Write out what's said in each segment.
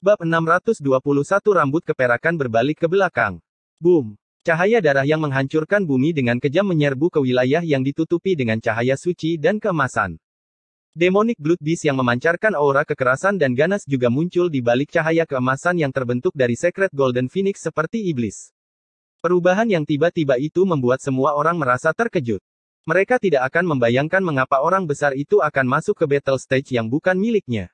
Bab 621 Rambut keperakan berbalik ke belakang. Boom! Cahaya darah yang menghancurkan bumi dengan kejam menyerbu ke wilayah yang ditutupi dengan cahaya suci dan keemasan. Demonic Blood Beast yang memancarkan aura kekerasan dan ganas juga muncul di balik cahaya keemasan yang terbentuk dari Secret Golden Phoenix seperti iblis. Perubahan yang tiba-tiba itu membuat semua orang merasa terkejut. Mereka tidak akan membayangkan mengapa orang besar itu akan masuk ke battle stage yang bukan miliknya.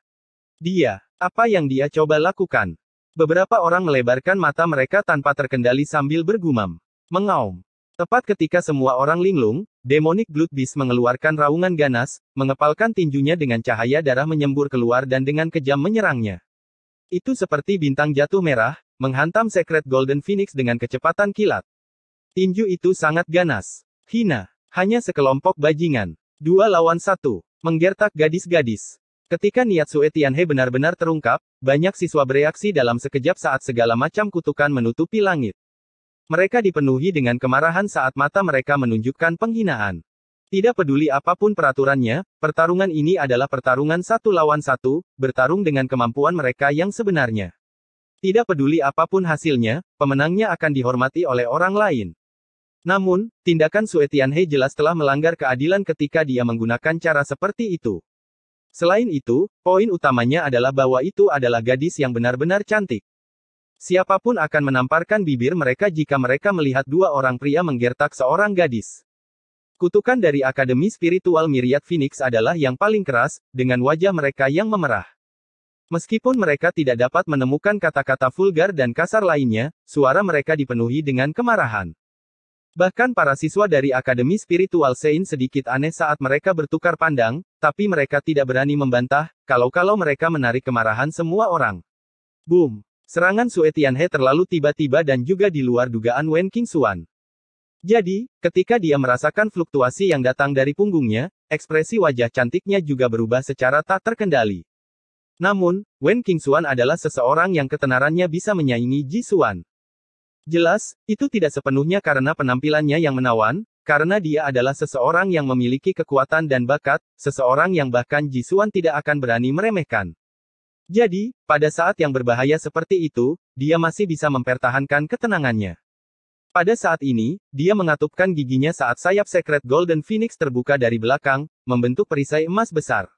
Dia, apa yang dia coba lakukan? Beberapa orang melebarkan mata mereka tanpa terkendali sambil bergumam. Mengaum. Tepat ketika semua orang linglung, demonic blood beast mengeluarkan raungan ganas, mengepalkan tinjunya dengan cahaya darah menyembur keluar dan dengan kejam menyerangnya. Itu seperti bintang jatuh merah, menghantam Secret Golden Phoenix dengan kecepatan kilat. Tinju itu sangat ganas. Hina. Hanya sekelompok bajingan. Dua lawan satu. Menggertak gadis-gadis. Ketika niat Sue Tianhe benar-benar terungkap, banyak siswa bereaksi dalam sekejap saat segala macam kutukan menutupi langit. Mereka dipenuhi dengan kemarahan saat mata mereka menunjukkan penghinaan. Tidak peduli apapun peraturannya, pertarungan ini adalah pertarungan satu lawan satu, bertarung dengan kemampuan mereka yang sebenarnya. Tidak peduli apapun hasilnya, pemenangnya akan dihormati oleh orang lain. Namun, tindakan Sue Tianhe jelas telah melanggar keadilan ketika dia menggunakan cara seperti itu. Selain itu, poin utamanya adalah bahwa itu adalah gadis yang benar-benar cantik. Siapapun akan menamparkan bibir mereka jika mereka melihat dua orang pria menggertak seorang gadis. Kutukan dari Akademi Spiritual Myriad Phoenix adalah yang paling keras, dengan wajah mereka yang memerah. Meskipun mereka tidak dapat menemukan kata-kata vulgar dan kasar lainnya, suara mereka dipenuhi dengan kemarahan. Bahkan para siswa dari Akademi Spiritual Sein sedikit aneh saat mereka bertukar pandang, tapi mereka tidak berani membantah, kalau-kalau mereka menarik kemarahan semua orang. Boom! Serangan Sue Tianhe terlalu tiba-tiba dan juga di luar dugaan Wen Qingxuan. Jadi, ketika dia merasakan fluktuasi yang datang dari punggungnya, ekspresi wajah cantiknya juga berubah secara tak terkendali. Namun, Wen Qingxuan adalah seseorang yang ketenarannya bisa menyaingi Ji Xuan. Jelas, itu tidak sepenuhnya karena penampilannya yang menawan, karena dia adalah seseorang yang memiliki kekuatan dan bakat, seseorang yang bahkan Jisuan tidak akan berani meremehkan. Jadi, pada saat yang berbahaya seperti itu, dia masih bisa mempertahankan ketenangannya. Pada saat ini, dia mengatupkan giginya saat sayap Secret Golden Phoenix terbuka dari belakang, membentuk perisai emas besar.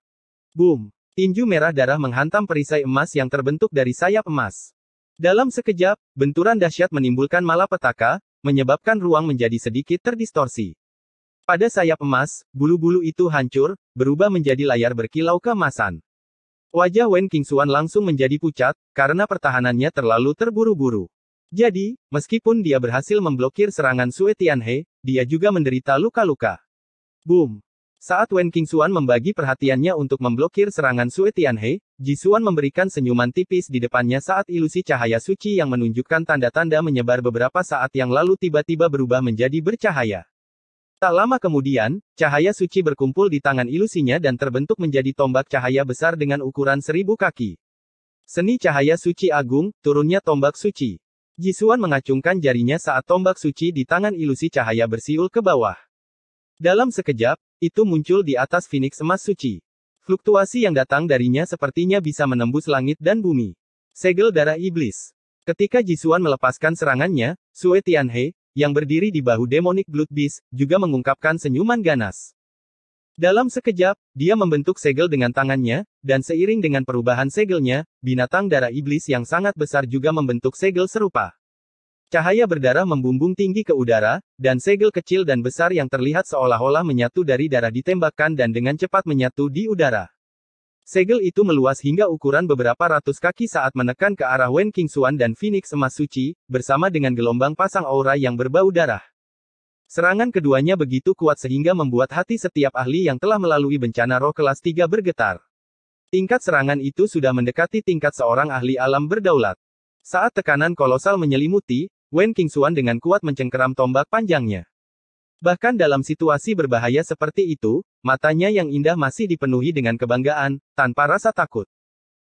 Boom! Tinju merah darah menghantam perisai emas yang terbentuk dari sayap emas. Dalam sekejap, benturan dahsyat menimbulkan malapetaka, menyebabkan ruang menjadi sedikit terdistorsi. Pada sayap emas, bulu-bulu itu hancur, berubah menjadi layar berkilau keemasan. Wajah Wen Kingsuan langsung menjadi pucat, karena pertahanannya terlalu terburu-buru. Jadi, meskipun dia berhasil memblokir serangan Sue Tianhe, dia juga menderita luka-luka. Boom! Saat Wen Qingxuan membagi perhatiannya untuk memblokir serangan Sue Tianhe, Jisuan memberikan senyuman tipis di depannya saat ilusi cahaya suci yang menunjukkan tanda-tanda menyebar beberapa saat yang lalu tiba-tiba berubah menjadi bercahaya. Tak lama kemudian, cahaya suci berkumpul di tangan ilusinya dan terbentuk menjadi tombak cahaya besar dengan ukuran seribu kaki. Seni cahaya suci agung, turunnya tombak suci. Jisuan mengacungkan jarinya saat tombak suci di tangan ilusi cahaya bersiul ke bawah. Dalam sekejap, itu muncul di atas Phoenix emas suci. Fluktuasi yang datang darinya sepertinya bisa menembus langit dan bumi. Segel darah iblis. Ketika Jisuan melepaskan serangannya, Sue Tianhe, yang berdiri di bahu demonic Blood Beast, juga mengungkapkan senyuman ganas. Dalam sekejap, dia membentuk segel dengan tangannya, dan seiring dengan perubahan segelnya, binatang darah iblis yang sangat besar juga membentuk segel serupa. Cahaya berdarah membumbung tinggi ke udara, dan segel kecil dan besar yang terlihat seolah-olah menyatu dari darah ditembakkan dan dengan cepat menyatu di udara. Segel itu meluas hingga ukuran beberapa ratus kaki saat menekan ke arah Wen Xuan dan Phoenix Emas Suci, bersama dengan gelombang pasang aura yang berbau darah. Serangan keduanya begitu kuat sehingga membuat hati setiap ahli yang telah melalui bencana roh kelas 3 bergetar. Tingkat serangan itu sudah mendekati tingkat seorang ahli alam berdaulat. Saat tekanan kolosal menyelimuti, Wen Qingxuan dengan kuat mencengkeram tombak panjangnya. Bahkan dalam situasi berbahaya seperti itu, matanya yang indah masih dipenuhi dengan kebanggaan, tanpa rasa takut.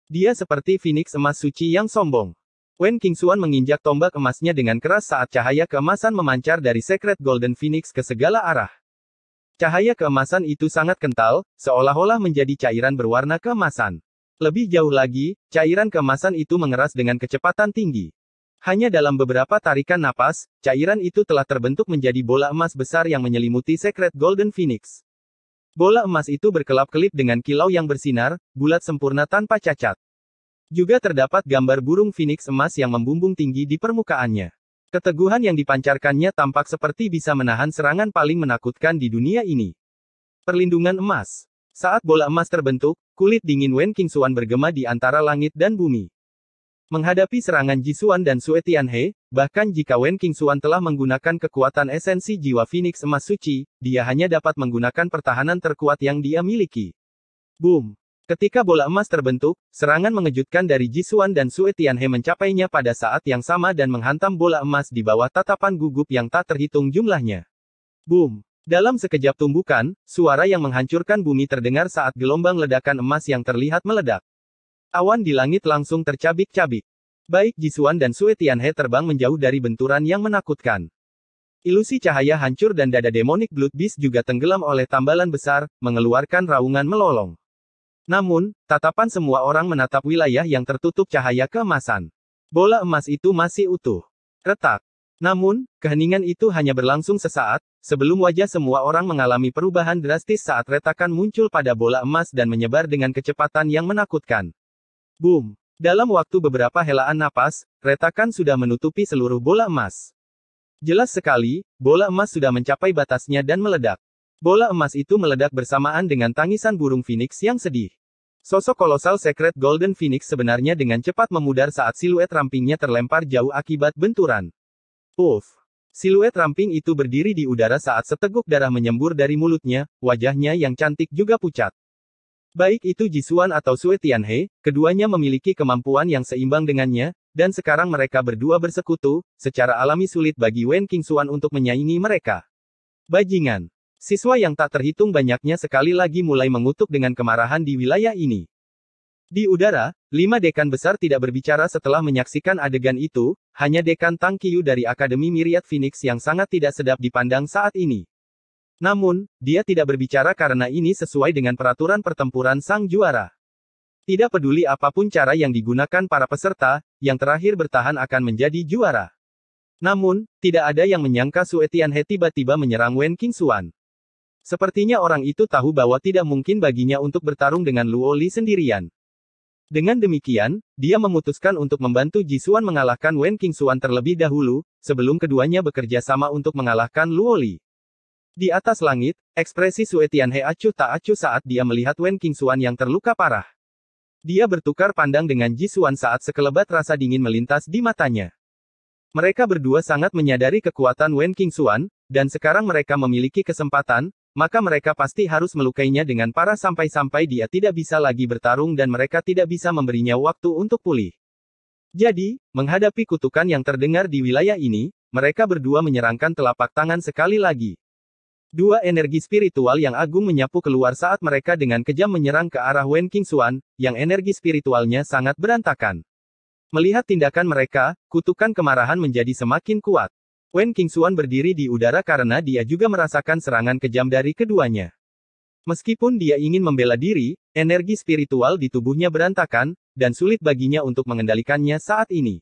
Dia seperti phoenix emas suci yang sombong. Wen Qingxuan menginjak tombak emasnya dengan keras saat cahaya keemasan memancar dari Secret Golden Phoenix ke segala arah. Cahaya keemasan itu sangat kental, seolah-olah menjadi cairan berwarna keemasan. Lebih jauh lagi, cairan keemasan itu mengeras dengan kecepatan tinggi. Hanya dalam beberapa tarikan napas, cairan itu telah terbentuk menjadi bola emas besar yang menyelimuti sekret Golden Phoenix. Bola emas itu berkelap-kelip dengan kilau yang bersinar, bulat sempurna tanpa cacat. Juga terdapat gambar burung phoenix emas yang membumbung tinggi di permukaannya. Keteguhan yang dipancarkannya tampak seperti bisa menahan serangan paling menakutkan di dunia ini. Perlindungan emas. Saat bola emas terbentuk, kulit dingin Wen Kingsuan bergema di antara langit dan bumi. Menghadapi serangan Jisuan dan Sue Tianhe, bahkan jika Wen Qingxuan telah menggunakan kekuatan esensi jiwa Phoenix Emas Suci, dia hanya dapat menggunakan pertahanan terkuat yang dia miliki. Boom! Ketika bola emas terbentuk, serangan mengejutkan dari Jisuan dan Sue Tianhe mencapainya pada saat yang sama dan menghantam bola emas di bawah tatapan gugup yang tak terhitung jumlahnya. Boom! Dalam sekejap tumbukan, suara yang menghancurkan bumi terdengar saat gelombang ledakan emas yang terlihat meledak. Awan di langit langsung tercabik-cabik. Baik Jisuan dan Sue Tianhe terbang menjauh dari benturan yang menakutkan. Ilusi cahaya hancur dan dada demonik Blood Beast juga tenggelam oleh tambalan besar, mengeluarkan raungan melolong. Namun, tatapan semua orang menatap wilayah yang tertutup cahaya keemasan. Bola emas itu masih utuh. Retak. Namun, keheningan itu hanya berlangsung sesaat, sebelum wajah semua orang mengalami perubahan drastis saat retakan muncul pada bola emas dan menyebar dengan kecepatan yang menakutkan. Boom! Dalam waktu beberapa helaan napas, retakan sudah menutupi seluruh bola emas. Jelas sekali, bola emas sudah mencapai batasnya dan meledak. Bola emas itu meledak bersamaan dengan tangisan burung Phoenix yang sedih. Sosok kolosal Secret Golden Phoenix sebenarnya dengan cepat memudar saat siluet rampingnya terlempar jauh akibat benturan. Uff! Siluet ramping itu berdiri di udara saat seteguk darah menyembur dari mulutnya, wajahnya yang cantik juga pucat. Baik itu Jisuan atau Sue Tianhe, keduanya memiliki kemampuan yang seimbang dengannya, dan sekarang mereka berdua bersekutu, secara alami sulit bagi Wen Qingxuan untuk menyaingi mereka. Bajingan. Siswa yang tak terhitung banyaknya sekali lagi mulai mengutuk dengan kemarahan di wilayah ini. Di udara, lima dekan besar tidak berbicara setelah menyaksikan adegan itu, hanya dekan Tang Qiu dari Akademi Miriat Phoenix yang sangat tidak sedap dipandang saat ini. Namun, dia tidak berbicara karena ini sesuai dengan peraturan pertempuran sang juara. Tidak peduli apapun cara yang digunakan para peserta, yang terakhir bertahan akan menjadi juara. Namun, tidak ada yang menyangka Sue Tianhe tiba-tiba menyerang Wen Qingxuan. Sepertinya orang itu tahu bahwa tidak mungkin baginya untuk bertarung dengan Luo Li sendirian. Dengan demikian, dia memutuskan untuk membantu Jisuan mengalahkan Wen Qingxuan terlebih dahulu, sebelum keduanya bekerja sama untuk mengalahkan Luo Li. Di atas langit, ekspresi Sue Tianhe acuh tak acuh saat dia melihat Wen Qingxuan yang terluka parah. Dia bertukar pandang dengan Ji Xuan saat sekelebat rasa dingin melintas di matanya. Mereka berdua sangat menyadari kekuatan Wen Qingxuan, dan sekarang mereka memiliki kesempatan, maka mereka pasti harus melukainya dengan parah sampai-sampai dia tidak bisa lagi bertarung dan mereka tidak bisa memberinya waktu untuk pulih. Jadi, menghadapi kutukan yang terdengar di wilayah ini, mereka berdua menyerangkan telapak tangan sekali lagi. Dua energi spiritual yang agung menyapu keluar saat mereka dengan kejam menyerang ke arah Wen Qingxuan, yang energi spiritualnya sangat berantakan. Melihat tindakan mereka, kutukan kemarahan menjadi semakin kuat. Wen Qingxuan berdiri di udara karena dia juga merasakan serangan kejam dari keduanya. Meskipun dia ingin membela diri, energi spiritual di tubuhnya berantakan, dan sulit baginya untuk mengendalikannya saat ini.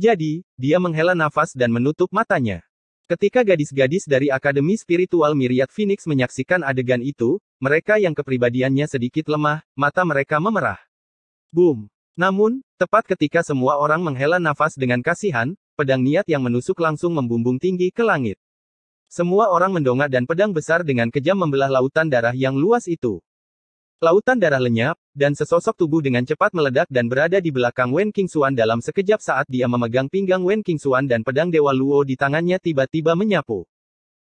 Jadi, dia menghela nafas dan menutup matanya. Ketika gadis-gadis dari Akademi Spiritual Miriat Phoenix menyaksikan adegan itu, mereka yang kepribadiannya sedikit lemah, mata mereka memerah. Boom! Namun, tepat ketika semua orang menghela nafas dengan kasihan, pedang niat yang menusuk langsung membumbung tinggi ke langit. Semua orang mendongak dan pedang besar dengan kejam membelah lautan darah yang luas itu. Lautan darah lenyap, dan sesosok tubuh dengan cepat meledak dan berada di belakang Wen Qingxuan dalam sekejap saat dia memegang pinggang Wen Qingxuan dan pedang Dewa Luo di tangannya tiba-tiba menyapu.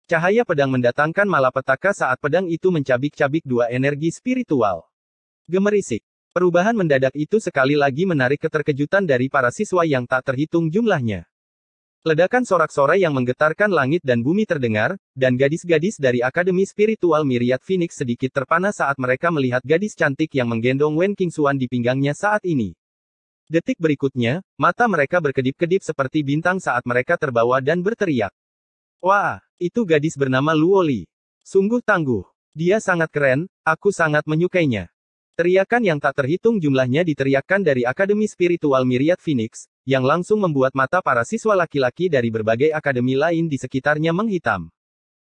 Cahaya pedang mendatangkan malapetaka saat pedang itu mencabik-cabik dua energi spiritual. Gemerisik. Perubahan mendadak itu sekali lagi menarik keterkejutan dari para siswa yang tak terhitung jumlahnya. Ledakan sorak-sorai yang menggetarkan langit dan bumi terdengar, dan gadis-gadis dari Akademi Spiritual Miriad Phoenix sedikit terpana saat mereka melihat gadis cantik yang menggendong Wen Kingsuan di pinggangnya saat ini. Detik berikutnya, mata mereka berkedip-kedip seperti bintang saat mereka terbawa dan berteriak. Wah, itu gadis bernama Luoli. Sungguh tangguh. Dia sangat keren, aku sangat menyukainya. Teriakan yang tak terhitung jumlahnya diteriakkan dari Akademi Spiritual Miriad Phoenix, yang langsung membuat mata para siswa laki-laki dari berbagai akademi lain di sekitarnya menghitam.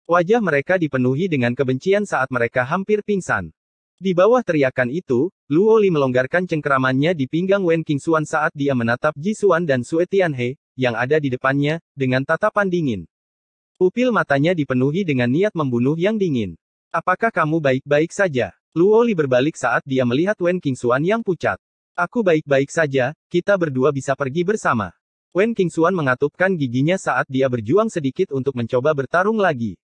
Wajah mereka dipenuhi dengan kebencian saat mereka hampir pingsan. Di bawah teriakan itu, Luo Li melonggarkan cengkeramannya di pinggang Wen Qingxuan saat dia menatap Jisuan dan Sue Tianhe, yang ada di depannya, dengan tatapan dingin. Pupil matanya dipenuhi dengan niat membunuh yang dingin. Apakah kamu baik-baik saja? Luo Li berbalik saat dia melihat Wen Qingxuan yang pucat. Aku baik-baik saja, kita berdua bisa pergi bersama. Wen Kingsuan mengatupkan giginya saat dia berjuang sedikit untuk mencoba bertarung lagi.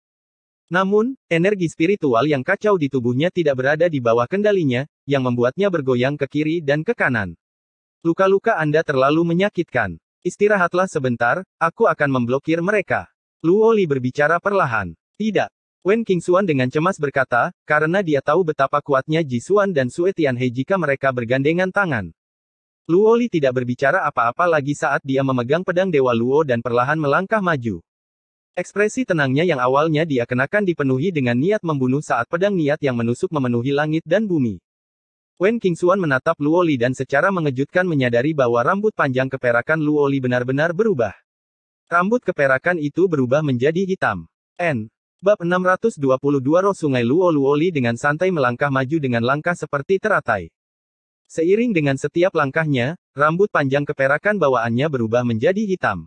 Namun, energi spiritual yang kacau di tubuhnya tidak berada di bawah kendalinya, yang membuatnya bergoyang ke kiri dan ke kanan. Luka-luka Anda terlalu menyakitkan. Istirahatlah sebentar, aku akan memblokir mereka. Luoli berbicara perlahan. Tidak, Wen Qingxuan dengan cemas berkata, karena dia tahu betapa kuatnya Ji Jisuan dan Sue Tianhe jika mereka bergandengan tangan. Luo Li tidak berbicara apa-apa lagi saat dia memegang pedang Dewa Luo dan perlahan melangkah maju. Ekspresi tenangnya yang awalnya dia kenakan dipenuhi dengan niat membunuh saat pedang niat yang menusuk memenuhi langit dan bumi. Wen Qingxuan menatap Luo Li dan secara mengejutkan menyadari bahwa rambut panjang keperakan Luo Li benar-benar berubah. Rambut keperakan itu berubah menjadi hitam. N. Bab 622 Roh Sungai Luoluoli dengan santai melangkah maju dengan langkah seperti teratai. Seiring dengan setiap langkahnya, rambut panjang keperakan bawaannya berubah menjadi hitam.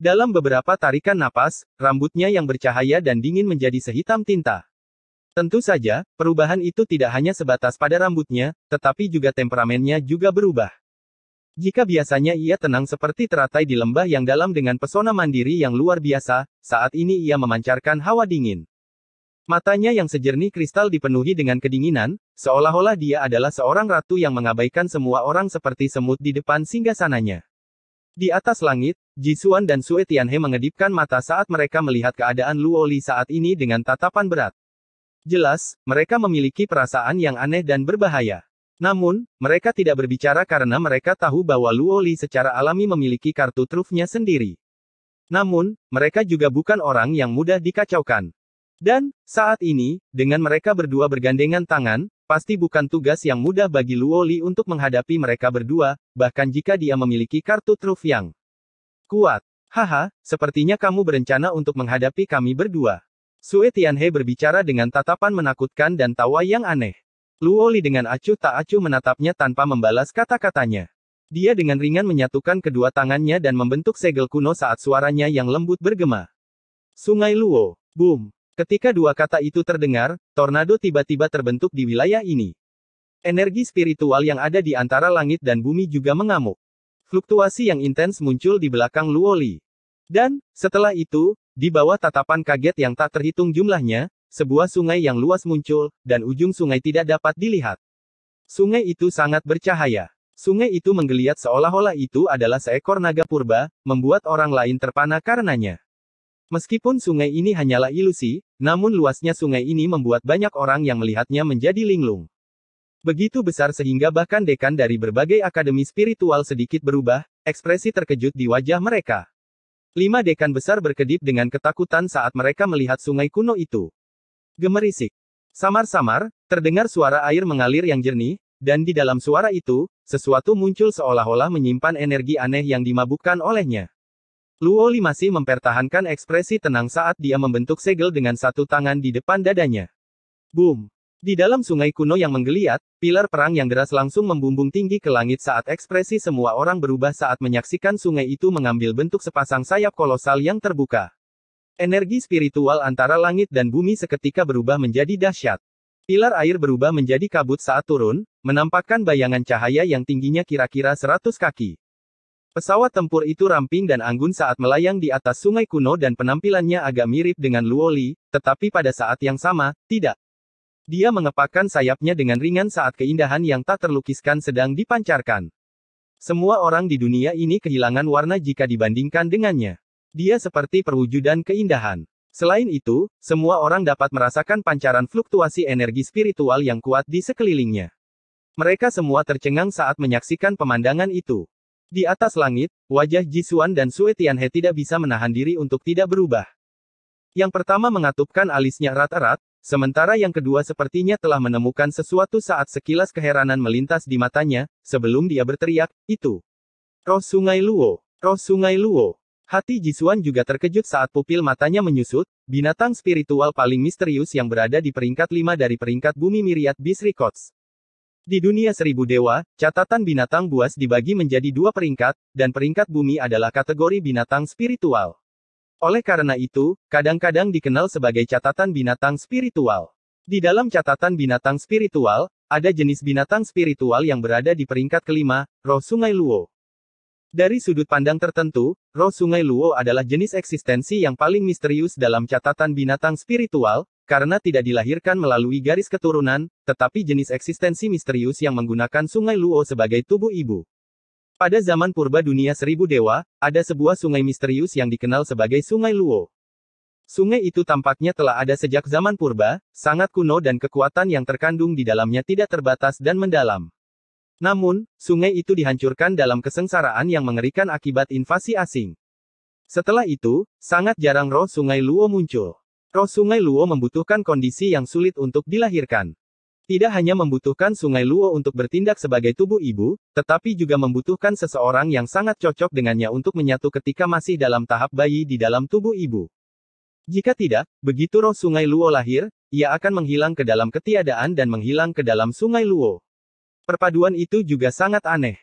Dalam beberapa tarikan napas, rambutnya yang bercahaya dan dingin menjadi sehitam tinta. Tentu saja, perubahan itu tidak hanya sebatas pada rambutnya, tetapi juga temperamennya juga berubah. Jika biasanya ia tenang seperti teratai di lembah yang dalam dengan pesona mandiri yang luar biasa, saat ini ia memancarkan hawa dingin. Matanya yang sejernih kristal dipenuhi dengan kedinginan, seolah-olah dia adalah seorang ratu yang mengabaikan semua orang seperti semut di depan singgasananya. Di atas langit, Jisuan dan Sue Tianhe mengedipkan mata saat mereka melihat keadaan Luoli saat ini dengan tatapan berat. Jelas, mereka memiliki perasaan yang aneh dan berbahaya. Namun, mereka tidak berbicara karena mereka tahu bahwa Luoli secara alami memiliki kartu trufnya sendiri. Namun, mereka juga bukan orang yang mudah dikacaukan. Dan, saat ini, dengan mereka berdua bergandengan tangan, pasti bukan tugas yang mudah bagi Luoli untuk menghadapi mereka berdua, bahkan jika dia memiliki kartu truf yang kuat. Haha, sepertinya kamu berencana untuk menghadapi kami berdua. Sue Tianhe berbicara dengan tatapan menakutkan dan tawa yang aneh. Luoli dengan acuh tak acuh menatapnya tanpa membalas kata-katanya. Dia dengan ringan menyatukan kedua tangannya dan membentuk segel kuno saat suaranya yang lembut bergema. Sungai Luo. Boom. Ketika dua kata itu terdengar, tornado tiba-tiba terbentuk di wilayah ini. Energi spiritual yang ada di antara langit dan bumi juga mengamuk. Fluktuasi yang intens muncul di belakang Luoli. Dan, setelah itu, di bawah tatapan kaget yang tak terhitung jumlahnya, sebuah sungai yang luas muncul, dan ujung sungai tidak dapat dilihat. Sungai itu sangat bercahaya. Sungai itu menggeliat seolah-olah itu adalah seekor naga purba, membuat orang lain terpana karenanya. Meskipun sungai ini hanyalah ilusi, namun luasnya sungai ini membuat banyak orang yang melihatnya menjadi linglung. Begitu besar sehingga bahkan dekan dari berbagai akademi spiritual sedikit berubah, ekspresi terkejut di wajah mereka. Lima dekan besar berkedip dengan ketakutan saat mereka melihat sungai kuno itu. Gemerisik. Samar-samar, terdengar suara air mengalir yang jernih, dan di dalam suara itu, sesuatu muncul seolah-olah menyimpan energi aneh yang dimabukkan olehnya. Luoli masih mempertahankan ekspresi tenang saat dia membentuk segel dengan satu tangan di depan dadanya. Boom! Di dalam sungai kuno yang menggeliat, pilar perang yang deras langsung membumbung tinggi ke langit saat ekspresi semua orang berubah saat menyaksikan sungai itu mengambil bentuk sepasang sayap kolosal yang terbuka. Energi spiritual antara langit dan bumi seketika berubah menjadi dahsyat. Pilar air berubah menjadi kabut saat turun, menampakkan bayangan cahaya yang tingginya kira-kira 100 kaki. Pesawat tempur itu ramping dan anggun saat melayang di atas sungai kuno dan penampilannya agak mirip dengan Luoli, tetapi pada saat yang sama, tidak. Dia mengepakkan sayapnya dengan ringan saat keindahan yang tak terlukiskan sedang dipancarkan. Semua orang di dunia ini kehilangan warna jika dibandingkan dengannya. Dia seperti perwujudan keindahan. Selain itu, semua orang dapat merasakan pancaran fluktuasi energi spiritual yang kuat di sekelilingnya. Mereka semua tercengang saat menyaksikan pemandangan itu. Di atas langit, wajah Jisuan dan Sue Tianhe tidak bisa menahan diri untuk tidak berubah. Yang pertama mengatupkan alisnya erat-erat, Sementara yang kedua sepertinya telah menemukan sesuatu saat sekilas keheranan melintas di matanya, sebelum dia berteriak, itu. Roh Sungai Luo, Roh Sungai Luo. Hati Jisuan juga terkejut saat pupil matanya menyusut, binatang spiritual paling misterius yang berada di peringkat 5 dari peringkat bumi Miriad Bis Records. Di dunia seribu dewa, catatan binatang buas dibagi menjadi dua peringkat, dan peringkat bumi adalah kategori binatang spiritual. Oleh karena itu, kadang-kadang dikenal sebagai catatan binatang spiritual. Di dalam catatan binatang spiritual, ada jenis binatang spiritual yang berada di peringkat kelima, roh sungai Luo. Dari sudut pandang tertentu, roh Sungai Luo adalah jenis eksistensi yang paling misterius dalam catatan binatang spiritual, karena tidak dilahirkan melalui garis keturunan, tetapi jenis eksistensi misterius yang menggunakan Sungai Luo sebagai tubuh ibu. Pada zaman purba dunia seribu dewa, ada sebuah sungai misterius yang dikenal sebagai Sungai Luo. Sungai itu tampaknya telah ada sejak zaman purba, sangat kuno dan kekuatan yang terkandung di dalamnya tidak terbatas dan mendalam. Namun, sungai itu dihancurkan dalam kesengsaraan yang mengerikan akibat invasi asing. Setelah itu, sangat jarang roh sungai Luo muncul. Roh sungai Luo membutuhkan kondisi yang sulit untuk dilahirkan. Tidak hanya membutuhkan sungai Luo untuk bertindak sebagai tubuh ibu, tetapi juga membutuhkan seseorang yang sangat cocok dengannya untuk menyatu ketika masih dalam tahap bayi di dalam tubuh ibu. Jika tidak, begitu roh sungai Luo lahir, ia akan menghilang ke dalam ketiadaan dan menghilang ke dalam sungai Luo. Perpaduan itu juga sangat aneh.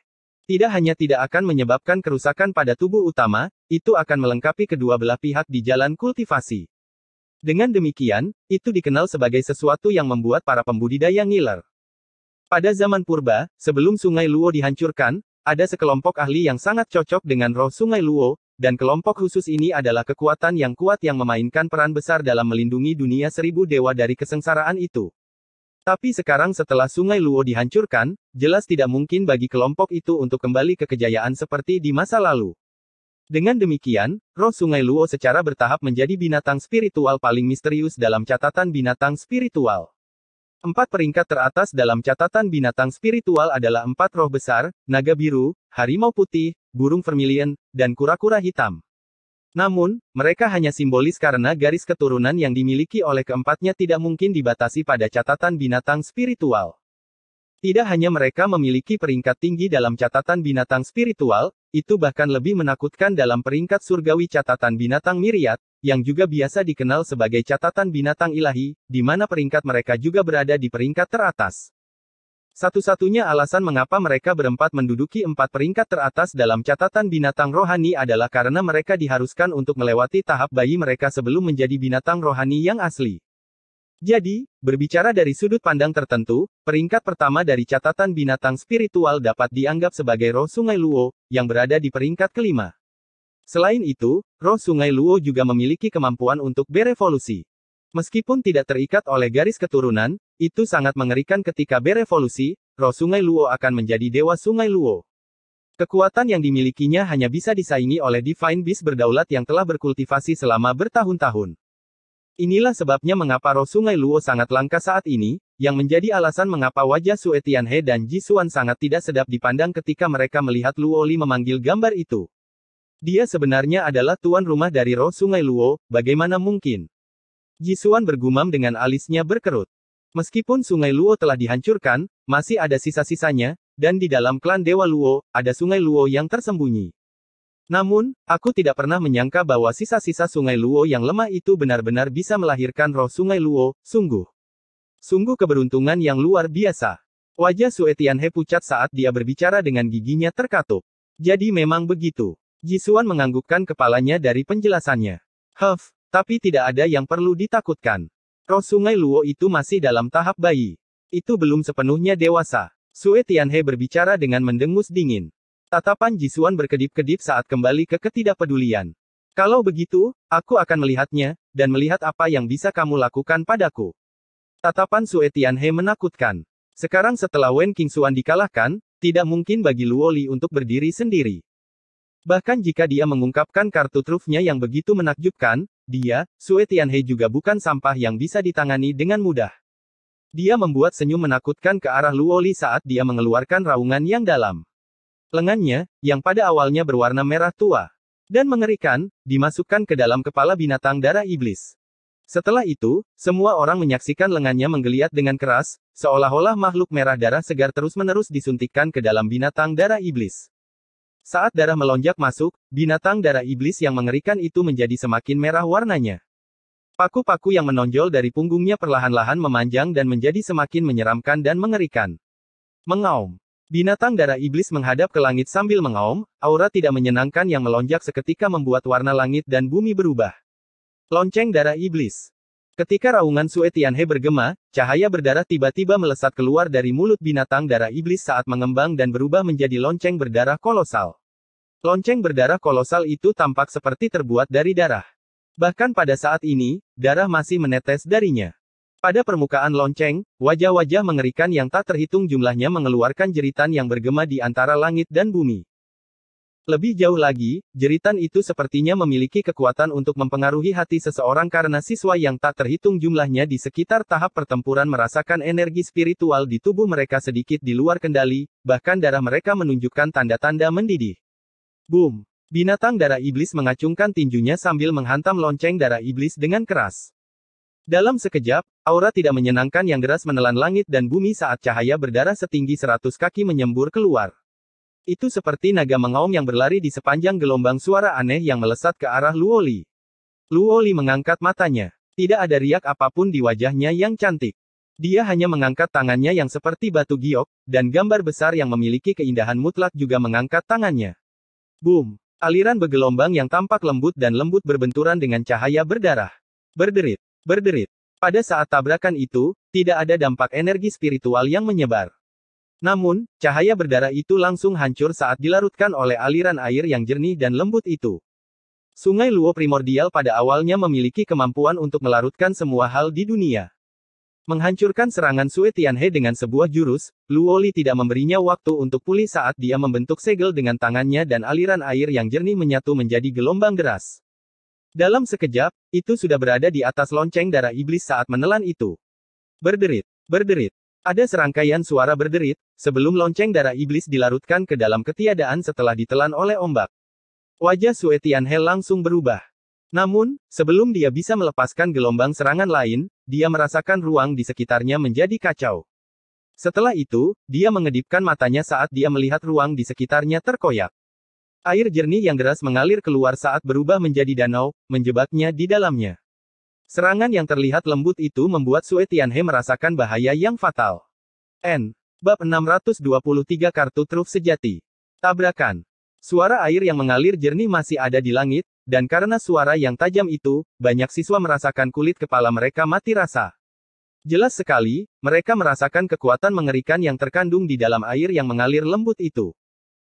Tidak hanya tidak akan menyebabkan kerusakan pada tubuh utama, itu akan melengkapi kedua belah pihak di jalan kultivasi. Dengan demikian, itu dikenal sebagai sesuatu yang membuat para pembudidaya ngiler. Pada zaman purba, sebelum Sungai Luo dihancurkan, ada sekelompok ahli yang sangat cocok dengan roh Sungai Luo, dan kelompok khusus ini adalah kekuatan yang kuat yang memainkan peran besar dalam melindungi dunia seribu dewa dari kesengsaraan itu. Tapi sekarang setelah Sungai Luo dihancurkan, jelas tidak mungkin bagi kelompok itu untuk kembali ke kejayaan seperti di masa lalu. Dengan demikian, roh Sungai Luo secara bertahap menjadi binatang spiritual paling misterius dalam catatan binatang spiritual. Empat peringkat teratas dalam catatan binatang spiritual adalah empat roh besar, naga biru, harimau putih, burung vermilion, dan kura-kura hitam. Namun, mereka hanya simbolis karena garis keturunan yang dimiliki oleh keempatnya tidak mungkin dibatasi pada catatan binatang spiritual. Tidak hanya mereka memiliki peringkat tinggi dalam catatan binatang spiritual, itu bahkan lebih menakutkan dalam peringkat surgawi catatan binatang miriat, yang juga biasa dikenal sebagai catatan binatang ilahi, di mana peringkat mereka juga berada di peringkat teratas. Satu-satunya alasan mengapa mereka berempat menduduki empat peringkat teratas dalam catatan binatang rohani adalah karena mereka diharuskan untuk melewati tahap bayi mereka sebelum menjadi binatang rohani yang asli. Jadi, berbicara dari sudut pandang tertentu, peringkat pertama dari catatan binatang spiritual dapat dianggap sebagai roh sungai Luo, yang berada di peringkat kelima. Selain itu, roh sungai Luo juga memiliki kemampuan untuk berevolusi. Meskipun tidak terikat oleh garis keturunan, itu sangat mengerikan ketika berevolusi, roh sungai Luo akan menjadi dewa sungai Luo. Kekuatan yang dimilikinya hanya bisa disaingi oleh Divine Beast berdaulat yang telah berkultivasi selama bertahun-tahun. Inilah sebabnya mengapa roh sungai Luo sangat langka saat ini, yang menjadi alasan mengapa wajah Sue Tianhe dan Ji Xuan sangat tidak sedap dipandang ketika mereka melihat Luo Li memanggil gambar itu. Dia sebenarnya adalah tuan rumah dari roh sungai Luo, bagaimana mungkin? Ji Xuan bergumam dengan alisnya berkerut. Meskipun Sungai Luo telah dihancurkan, masih ada sisa-sisanya, dan di dalam klan Dewa Luo, ada Sungai Luo yang tersembunyi. Namun, aku tidak pernah menyangka bahwa sisa-sisa Sungai Luo yang lemah itu benar-benar bisa melahirkan roh Sungai Luo, sungguh. Sungguh keberuntungan yang luar biasa. Wajah Sue Tianhe pucat saat dia berbicara dengan giginya terkatup. Jadi memang begitu. Jisuan menganggukkan kepalanya dari penjelasannya. Huff, tapi tidak ada yang perlu ditakutkan. Roh sungai Luo itu masih dalam tahap bayi. Itu belum sepenuhnya dewasa. Sue Tianhe berbicara dengan mendengus dingin. Tatapan Jisuan berkedip-kedip saat kembali ke ketidakpedulian. Kalau begitu, aku akan melihatnya, dan melihat apa yang bisa kamu lakukan padaku. Tatapan Sue Tianhe menakutkan. Sekarang setelah Wen Qingsuan dikalahkan, tidak mungkin bagi Luoli untuk berdiri sendiri. Bahkan jika dia mengungkapkan kartu trufnya yang begitu menakjubkan, dia, Sue Tianhe juga bukan sampah yang bisa ditangani dengan mudah. Dia membuat senyum menakutkan ke arah Luoli saat dia mengeluarkan raungan yang dalam. Lengannya, yang pada awalnya berwarna merah tua dan mengerikan, dimasukkan ke dalam kepala binatang darah iblis. Setelah itu, semua orang menyaksikan lengannya menggeliat dengan keras, seolah-olah makhluk merah darah segar terus-menerus disuntikkan ke dalam binatang darah iblis. Saat darah melonjak masuk, binatang darah iblis yang mengerikan itu menjadi semakin merah warnanya. Paku-paku yang menonjol dari punggungnya perlahan-lahan memanjang dan menjadi semakin menyeramkan dan mengerikan. Mengaum. Binatang darah iblis menghadap ke langit sambil mengaum, aura tidak menyenangkan yang melonjak seketika membuat warna langit dan bumi berubah. Lonceng darah iblis. Ketika raungan Sue Tianhe bergema, cahaya berdarah tiba-tiba melesat keluar dari mulut binatang darah iblis saat mengembang dan berubah menjadi lonceng berdarah kolosal. Lonceng berdarah kolosal itu tampak seperti terbuat dari darah. Bahkan pada saat ini, darah masih menetes darinya. Pada permukaan lonceng, wajah-wajah mengerikan yang tak terhitung jumlahnya mengeluarkan jeritan yang bergema di antara langit dan bumi. Lebih jauh lagi, jeritan itu sepertinya memiliki kekuatan untuk mempengaruhi hati seseorang karena siswa yang tak terhitung jumlahnya di sekitar tahap pertempuran merasakan energi spiritual di tubuh mereka sedikit di luar kendali, bahkan darah mereka menunjukkan tanda-tanda mendidih. Boom! Binatang darah iblis mengacungkan tinjunya sambil menghantam lonceng darah iblis dengan keras. Dalam sekejap, aura tidak menyenangkan yang deras menelan langit dan bumi saat cahaya berdarah setinggi 100 kaki menyembur keluar. Itu seperti naga mengaum yang berlari di sepanjang gelombang suara aneh yang melesat ke arah Luoli. Luoli mengangkat matanya. Tidak ada riak apapun di wajahnya yang cantik. Dia hanya mengangkat tangannya yang seperti batu giok, dan gambar besar yang memiliki keindahan mutlak juga mengangkat tangannya. Boom! Aliran bergelombang yang tampak lembut dan lembut berbenturan dengan cahaya berdarah. Berderit, berderit. Pada saat tabrakan itu, tidak ada dampak energi spiritual yang menyebar. Namun, cahaya berdarah itu langsung hancur saat dilarutkan oleh aliran air yang jernih dan lembut itu. Sungai Luo primordial pada awalnya memiliki kemampuan untuk melarutkan semua hal di dunia. Menghancurkan serangan Sue Tianhe dengan sebuah jurus, Luo Li tidak memberinya waktu untuk pulih saat dia membentuk segel dengan tangannya dan aliran air yang jernih menyatu menjadi gelombang deras. Dalam sekejap, itu sudah berada di atas lonceng darah iblis saat menelan itu. Berderit, berderit, ada serangkaian suara berderit, sebelum lonceng darah iblis dilarutkan ke dalam ketiadaan setelah ditelan oleh ombak. Wajah Sue Tianhe langsung berubah. Namun, sebelum dia bisa melepaskan gelombang serangan lain, dia merasakan ruang di sekitarnya menjadi kacau. Setelah itu, dia mengedipkan matanya saat dia melihat ruang di sekitarnya terkoyak. Air jernih yang deras mengalir keluar saat berubah menjadi danau, menjebaknya di dalamnya. Serangan yang terlihat lembut itu membuat Sue Tianhe merasakan bahaya yang fatal. N. Bab 623 Kartu Truf Sejati. Tabrakan. Suara air yang mengalir jernih masih ada di langit, dan karena suara yang tajam itu, banyak siswa merasakan kulit kepala mereka mati rasa. Jelas sekali, mereka merasakan kekuatan mengerikan yang terkandung di dalam air yang mengalir lembut itu.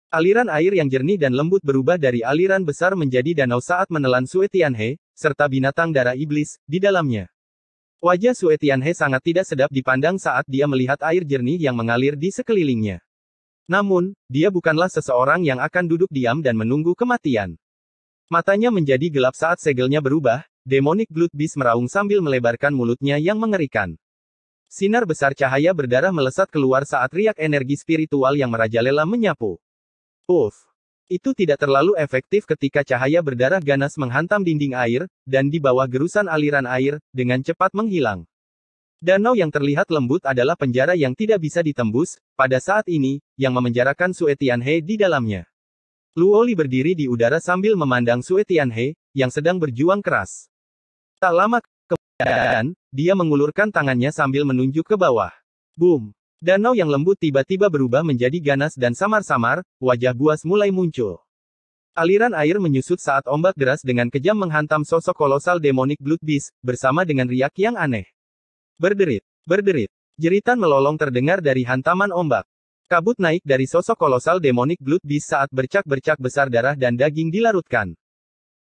Aliran air yang jernih dan lembut berubah dari aliran besar menjadi danau saat menelan Sue Tianhe, serta binatang darah iblis, di dalamnya. Wajah Sue Tianhe sangat tidak sedap dipandang saat dia melihat air jernih yang mengalir di sekelilingnya. Namun, dia bukanlah seseorang yang akan duduk diam dan menunggu kematian. Matanya menjadi gelap saat segelnya berubah, demonic blood beast meraung sambil melebarkan mulutnya yang mengerikan. Sinar besar cahaya berdarah melesat keluar saat riak energi spiritual yang merajalela menyapu. Uff. Itu tidak terlalu efektif ketika cahaya berdarah ganas menghantam dinding air, dan di bawah gerusan aliran air, dengan cepat menghilang. Danau yang terlihat lembut adalah penjara yang tidak bisa ditembus, pada saat ini, yang memenjarakan Sue Tianhe di dalamnya. Luoli berdiri di udara sambil memandang Sue Tianhe, yang sedang berjuang keras. Tak lama kemudian, dia mengulurkan tangannya sambil menunjuk ke bawah. Boom! Danau yang lembut tiba-tiba berubah menjadi ganas dan samar-samar, wajah buas mulai muncul. Aliran air menyusut saat ombak deras dengan kejam menghantam sosok kolosal demonik Blood Beast, bersama dengan riak yang aneh. Berderit, berderit. Jeritan melolong terdengar dari hantaman ombak. Kabut naik dari sosok kolosal demonik Blood Beast saat bercak-bercak besar darah dan daging dilarutkan.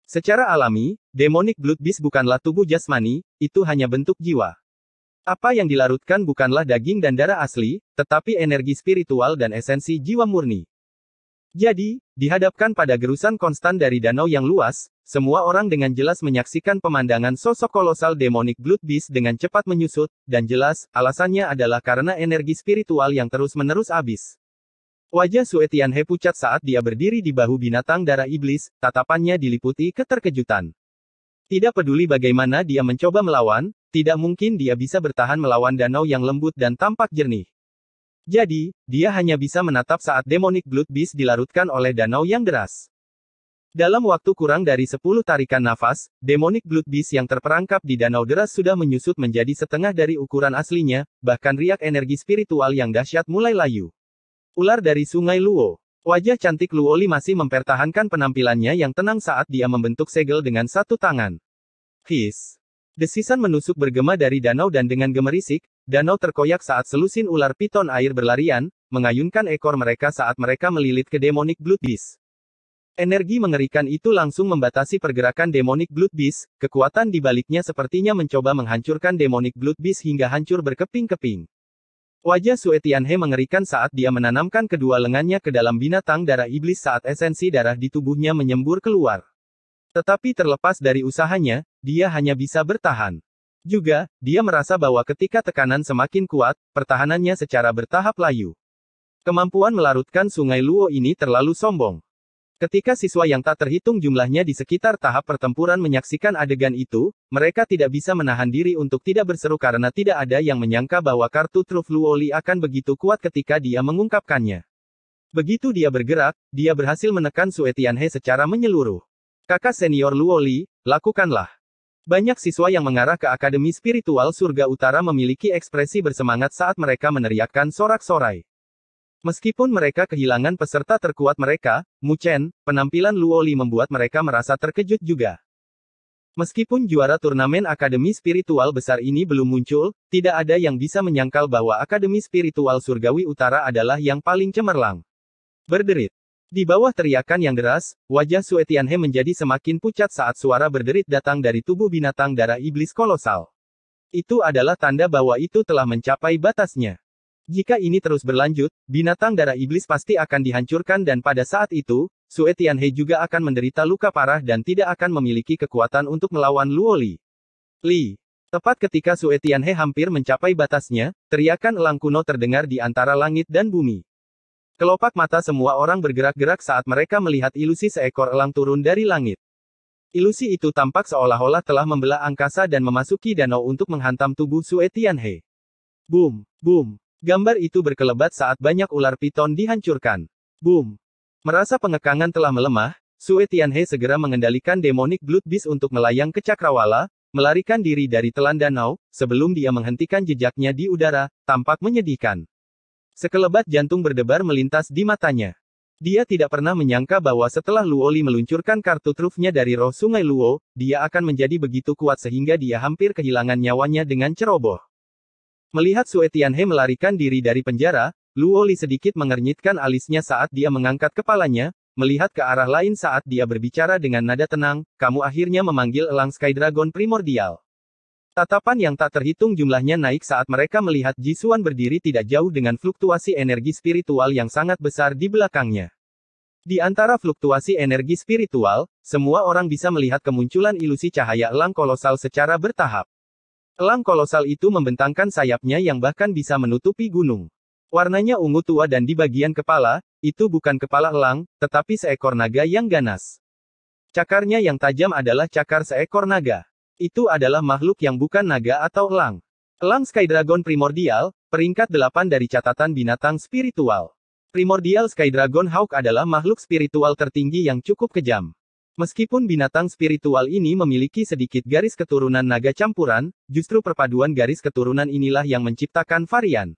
Secara alami, demonik Blood Beast bukanlah tubuh jasmani, itu hanya bentuk jiwa. Apa yang dilarutkan bukanlah daging dan darah asli, tetapi energi spiritual dan esensi jiwa murni. Jadi, dihadapkan pada gerusan konstan dari danau yang luas, semua orang dengan jelas menyaksikan pemandangan sosok kolosal demonik Blood Beast dengan cepat menyusut, dan jelas, alasannya adalah karena energi spiritual yang terus-menerus habis. Wajah Suetian He pucat saat dia berdiri di bahu binatang darah iblis, tatapannya diliputi keterkejutan. Tidak peduli bagaimana dia mencoba melawan, tidak mungkin dia bisa bertahan melawan danau yang lembut dan tampak jernih. Jadi, dia hanya bisa menatap saat demonic blood beast dilarutkan oleh danau yang deras. Dalam waktu kurang dari 10 tarikan nafas, demonic blood beast yang terperangkap di danau deras sudah menyusut menjadi setengah dari ukuran aslinya, bahkan riak energi spiritual yang dahsyat mulai layu. Ular dari Sungai Luo Wajah cantik Luoli masih mempertahankan penampilannya yang tenang saat dia membentuk segel dengan satu tangan. His. Desisan menusuk bergema dari danau dan dengan gemerisik, danau terkoyak saat selusin ular piton air berlarian, mengayunkan ekor mereka saat mereka melilit ke demonic blood beast. Energi mengerikan itu langsung membatasi pergerakan demonic blood beast, kekuatan di baliknya sepertinya mencoba menghancurkan demonic blood beast hingga hancur berkeping-keping. Wajah Sue Tianhe mengerikan saat dia menanamkan kedua lengannya ke dalam binatang darah iblis saat esensi darah di tubuhnya menyembur keluar. Tetapi terlepas dari usahanya, dia hanya bisa bertahan. Juga, dia merasa bahwa ketika tekanan semakin kuat, pertahanannya secara bertahap layu. Kemampuan melarutkan sungai Luo ini terlalu sombong. Ketika siswa yang tak terhitung jumlahnya di sekitar tahap pertempuran menyaksikan adegan itu, mereka tidak bisa menahan diri untuk tidak berseru karena tidak ada yang menyangka bahwa kartu truf Luoli akan begitu kuat ketika dia mengungkapkannya. Begitu dia bergerak, dia berhasil menekan Suetianhe secara menyeluruh. Kakak senior Luoli, lakukanlah. Banyak siswa yang mengarah ke Akademi Spiritual Surga Utara memiliki ekspresi bersemangat saat mereka meneriakkan sorak-sorai. Meskipun mereka kehilangan peserta terkuat mereka, Mu Chen, penampilan Luo Li membuat mereka merasa terkejut juga. Meskipun juara turnamen Akademi Spiritual besar ini belum muncul, tidak ada yang bisa menyangkal bahwa Akademi Spiritual Surgawi Utara adalah yang paling cemerlang. Berderit. Di bawah teriakan yang deras, wajah Tianhe menjadi semakin pucat saat suara berderit datang dari tubuh binatang darah iblis kolosal. Itu adalah tanda bahwa itu telah mencapai batasnya. Jika ini terus berlanjut, binatang darah iblis pasti akan dihancurkan dan pada saat itu, Sue Tianhe juga akan menderita luka parah dan tidak akan memiliki kekuatan untuk melawan Luo Li. Li. Tepat ketika Sue Tianhe hampir mencapai batasnya, teriakan elang kuno terdengar di antara langit dan bumi. Kelopak mata semua orang bergerak-gerak saat mereka melihat ilusi seekor elang turun dari langit. Ilusi itu tampak seolah-olah telah membelah angkasa dan memasuki danau untuk menghantam tubuh Sue Tianhe. Boom, boom, Gambar itu berkelebat saat banyak ular piton dihancurkan. Boom! Merasa pengekangan telah melemah, Sue Tianhe segera mengendalikan demonic blood beast untuk melayang ke Cakrawala, melarikan diri dari telan danau, sebelum dia menghentikan jejaknya di udara, tampak menyedihkan. Sekelebat jantung berdebar melintas di matanya. Dia tidak pernah menyangka bahwa setelah Luoli meluncurkan kartu trufnya dari roh sungai Luo, dia akan menjadi begitu kuat sehingga dia hampir kehilangan nyawanya dengan ceroboh. Melihat Sue Tianhe melarikan diri dari penjara, Luoli sedikit mengernyitkan alisnya saat dia mengangkat kepalanya, melihat ke arah lain saat dia berbicara dengan nada tenang, kamu akhirnya memanggil elang Sky Dragon primordial. Tatapan yang tak terhitung jumlahnya naik saat mereka melihat Jisuan berdiri tidak jauh dengan fluktuasi energi spiritual yang sangat besar di belakangnya. Di antara fluktuasi energi spiritual, semua orang bisa melihat kemunculan ilusi cahaya elang kolosal secara bertahap. Elang kolosal itu membentangkan sayapnya yang bahkan bisa menutupi gunung. Warnanya ungu tua dan di bagian kepala, itu bukan kepala elang, tetapi seekor naga yang ganas. Cakarnya yang tajam adalah cakar seekor naga. Itu adalah makhluk yang bukan naga atau elang. Elang Sky Dragon primordial, peringkat 8 dari catatan binatang spiritual. Primordial Sky Dragon Hawk adalah makhluk spiritual tertinggi yang cukup kejam. Meskipun binatang spiritual ini memiliki sedikit garis keturunan naga campuran, justru perpaduan garis keturunan inilah yang menciptakan varian.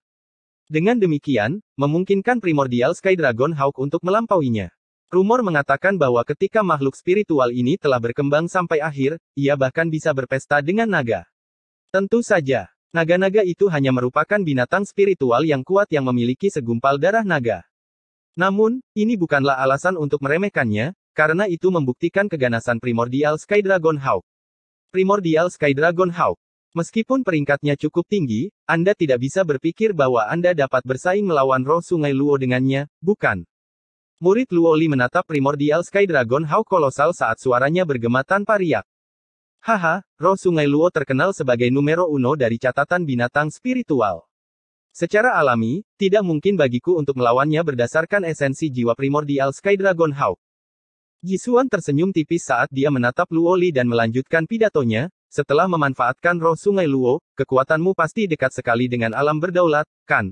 Dengan demikian, memungkinkan primordial Sky Dragon Hawk untuk melampauinya. Rumor mengatakan bahwa ketika makhluk spiritual ini telah berkembang sampai akhir, ia bahkan bisa berpesta dengan naga. Tentu saja, naga-naga itu hanya merupakan binatang spiritual yang kuat yang memiliki segumpal darah naga. Namun, ini bukanlah alasan untuk meremehkannya, karena itu membuktikan keganasan primordial Sky Dragon Hawk. Primordial Sky Dragon Hawk. Meskipun peringkatnya cukup tinggi, Anda tidak bisa berpikir bahwa Anda dapat bersaing melawan roh sungai Luo dengannya, bukan? Murid Luo Li menatap primordial Sky Dragon Hawk kolosal saat suaranya bergema tanpa riak. Haha, roh sungai Luo terkenal sebagai numero uno dari catatan binatang spiritual. Secara alami, tidak mungkin bagiku untuk melawannya berdasarkan esensi jiwa primordial Sky Dragon Hawk. Jisuan tersenyum tipis saat dia menatap Luo Li dan melanjutkan pidatonya, setelah memanfaatkan roh sungai Luo, kekuatanmu pasti dekat sekali dengan alam berdaulat, kan?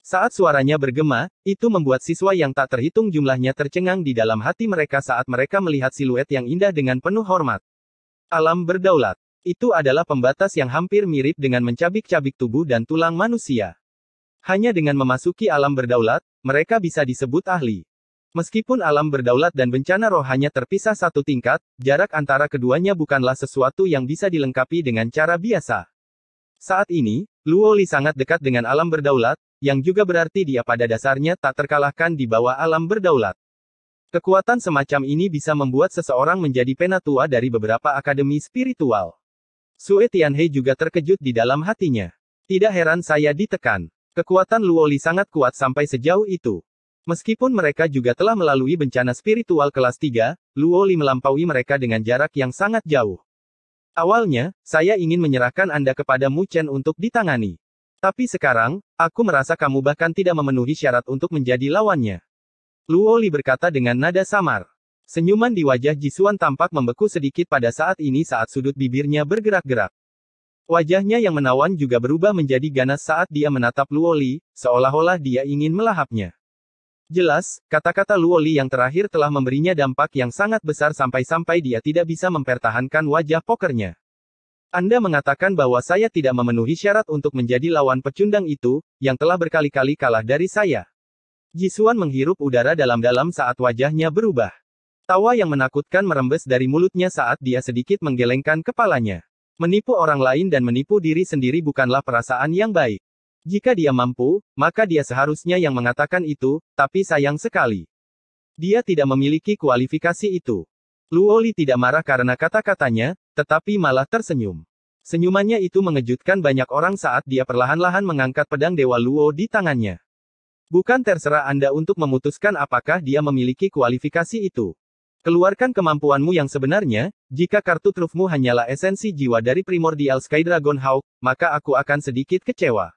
Saat suaranya bergema, itu membuat siswa yang tak terhitung jumlahnya tercengang di dalam hati mereka saat mereka melihat siluet yang indah dengan penuh hormat. Alam berdaulat. Itu adalah pembatas yang hampir mirip dengan mencabik-cabik tubuh dan tulang manusia. Hanya dengan memasuki alam berdaulat, mereka bisa disebut ahli. Meskipun alam berdaulat dan bencana rohanya terpisah satu tingkat, jarak antara keduanya bukanlah sesuatu yang bisa dilengkapi dengan cara biasa. Saat ini, Luo Li sangat dekat dengan alam berdaulat, yang juga berarti dia pada dasarnya tak terkalahkan di bawah alam berdaulat. Kekuatan semacam ini bisa membuat seseorang menjadi penatua dari beberapa akademi spiritual. Sue Tianhe juga terkejut di dalam hatinya. Tidak heran saya ditekan. Kekuatan Luoli sangat kuat sampai sejauh itu. Meskipun mereka juga telah melalui bencana spiritual kelas 3, Luoli melampaui mereka dengan jarak yang sangat jauh. Awalnya, saya ingin menyerahkan Anda kepada Mu Chen untuk ditangani. Tapi sekarang, aku merasa kamu bahkan tidak memenuhi syarat untuk menjadi lawannya. Luoli berkata dengan nada samar. Senyuman di wajah Jisuan tampak membeku sedikit pada saat ini saat sudut bibirnya bergerak-gerak. Wajahnya yang menawan juga berubah menjadi ganas saat dia menatap Luoli, seolah-olah dia ingin melahapnya. Jelas, kata-kata Luoli yang terakhir telah memberinya dampak yang sangat besar sampai-sampai dia tidak bisa mempertahankan wajah pokernya. Anda mengatakan bahwa saya tidak memenuhi syarat untuk menjadi lawan pecundang itu, yang telah berkali-kali kalah dari saya. Jisuan menghirup udara dalam-dalam saat wajahnya berubah. Tawa yang menakutkan merembes dari mulutnya saat dia sedikit menggelengkan kepalanya. Menipu orang lain dan menipu diri sendiri bukanlah perasaan yang baik. Jika dia mampu, maka dia seharusnya yang mengatakan itu, tapi sayang sekali. Dia tidak memiliki kualifikasi itu. Luoli tidak marah karena kata-katanya, tetapi malah tersenyum. Senyumannya itu mengejutkan banyak orang saat dia perlahan-lahan mengangkat pedang Dewa Luo di tangannya. Bukan terserah Anda untuk memutuskan apakah dia memiliki kualifikasi itu. Keluarkan kemampuanmu yang sebenarnya, jika kartu trufmu hanyalah esensi jiwa dari primordial Sky Dragon Hawk, maka aku akan sedikit kecewa.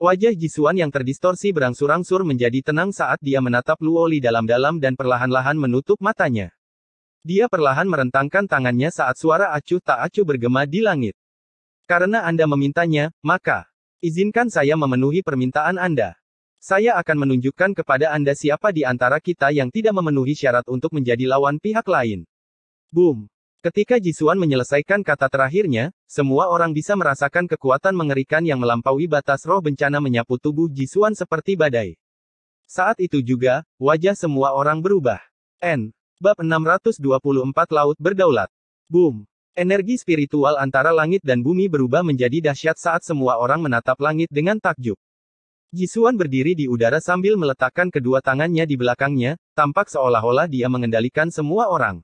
Wajah Jisuan yang terdistorsi berangsur-angsur menjadi tenang saat dia menatap Luoli dalam-dalam dan perlahan-lahan menutup matanya. Dia perlahan merentangkan tangannya saat suara acuh tak acuh bergema di langit. Karena Anda memintanya, maka, izinkan saya memenuhi permintaan Anda. Saya akan menunjukkan kepada Anda siapa di antara kita yang tidak memenuhi syarat untuk menjadi lawan pihak lain. Boom! Ketika Jisuan menyelesaikan kata terakhirnya, semua orang bisa merasakan kekuatan mengerikan yang melampaui batas roh bencana menyapu tubuh Jisuan seperti badai. Saat itu juga, wajah semua orang berubah. N. Bab 624 Laut Berdaulat. Boom. Energi spiritual antara langit dan bumi berubah menjadi dahsyat saat semua orang menatap langit dengan takjub. Jisuan berdiri di udara sambil meletakkan kedua tangannya di belakangnya, tampak seolah-olah dia mengendalikan semua orang.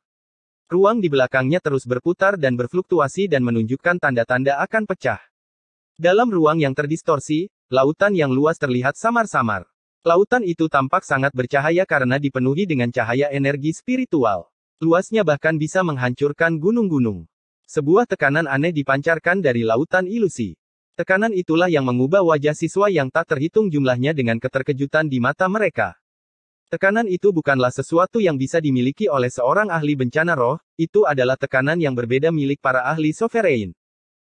Ruang di belakangnya terus berputar dan berfluktuasi dan menunjukkan tanda-tanda akan pecah. Dalam ruang yang terdistorsi, lautan yang luas terlihat samar-samar. Lautan itu tampak sangat bercahaya karena dipenuhi dengan cahaya energi spiritual. Luasnya bahkan bisa menghancurkan gunung-gunung. Sebuah tekanan aneh dipancarkan dari lautan ilusi. Tekanan itulah yang mengubah wajah siswa yang tak terhitung jumlahnya dengan keterkejutan di mata mereka. Tekanan itu bukanlah sesuatu yang bisa dimiliki oleh seorang ahli bencana roh, itu adalah tekanan yang berbeda milik para ahli sovereign.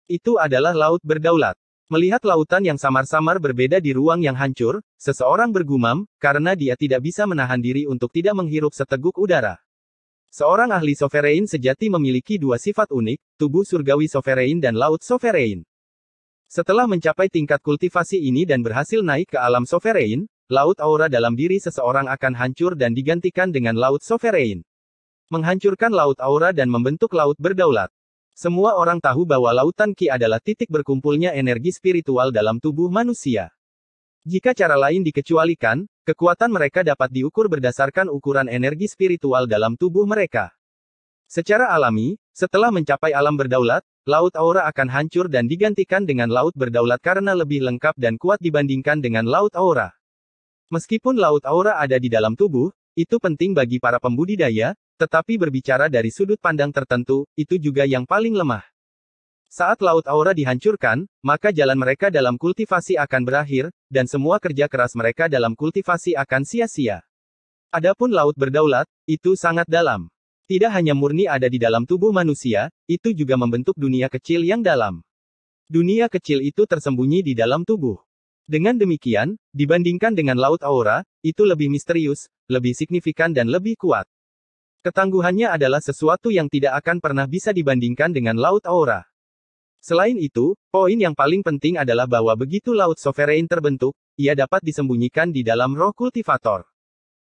Itu adalah laut berdaulat. Melihat lautan yang samar-samar berbeda di ruang yang hancur, seseorang bergumam, karena dia tidak bisa menahan diri untuk tidak menghirup seteguk udara. Seorang ahli sovereign sejati memiliki dua sifat unik, tubuh surgawi sovereign dan laut sovereign. Setelah mencapai tingkat kultivasi ini dan berhasil naik ke alam sovereign, laut aura dalam diri seseorang akan hancur dan digantikan dengan laut sovereign. Menghancurkan laut aura dan membentuk laut berdaulat. Semua orang tahu bahwa lautan ki adalah titik berkumpulnya energi spiritual dalam tubuh manusia. Jika cara lain dikecualikan, kekuatan mereka dapat diukur berdasarkan ukuran energi spiritual dalam tubuh mereka. Secara alami, setelah mencapai alam berdaulat, laut aura akan hancur dan digantikan dengan laut berdaulat karena lebih lengkap dan kuat dibandingkan dengan laut aura. Meskipun laut aura ada di dalam tubuh, itu penting bagi para pembudidaya, tetapi berbicara dari sudut pandang tertentu, itu juga yang paling lemah. Saat laut aura dihancurkan, maka jalan mereka dalam kultivasi akan berakhir, dan semua kerja keras mereka dalam kultivasi akan sia-sia. Adapun laut berdaulat, itu sangat dalam. Tidak hanya murni ada di dalam tubuh manusia, itu juga membentuk dunia kecil yang dalam. Dunia kecil itu tersembunyi di dalam tubuh. Dengan demikian, dibandingkan dengan laut aura, itu lebih misterius, lebih signifikan dan lebih kuat. Ketangguhannya adalah sesuatu yang tidak akan pernah bisa dibandingkan dengan laut aura. Selain itu, poin yang paling penting adalah bahwa begitu laut sovereign terbentuk, ia dapat disembunyikan di dalam roh kultivator.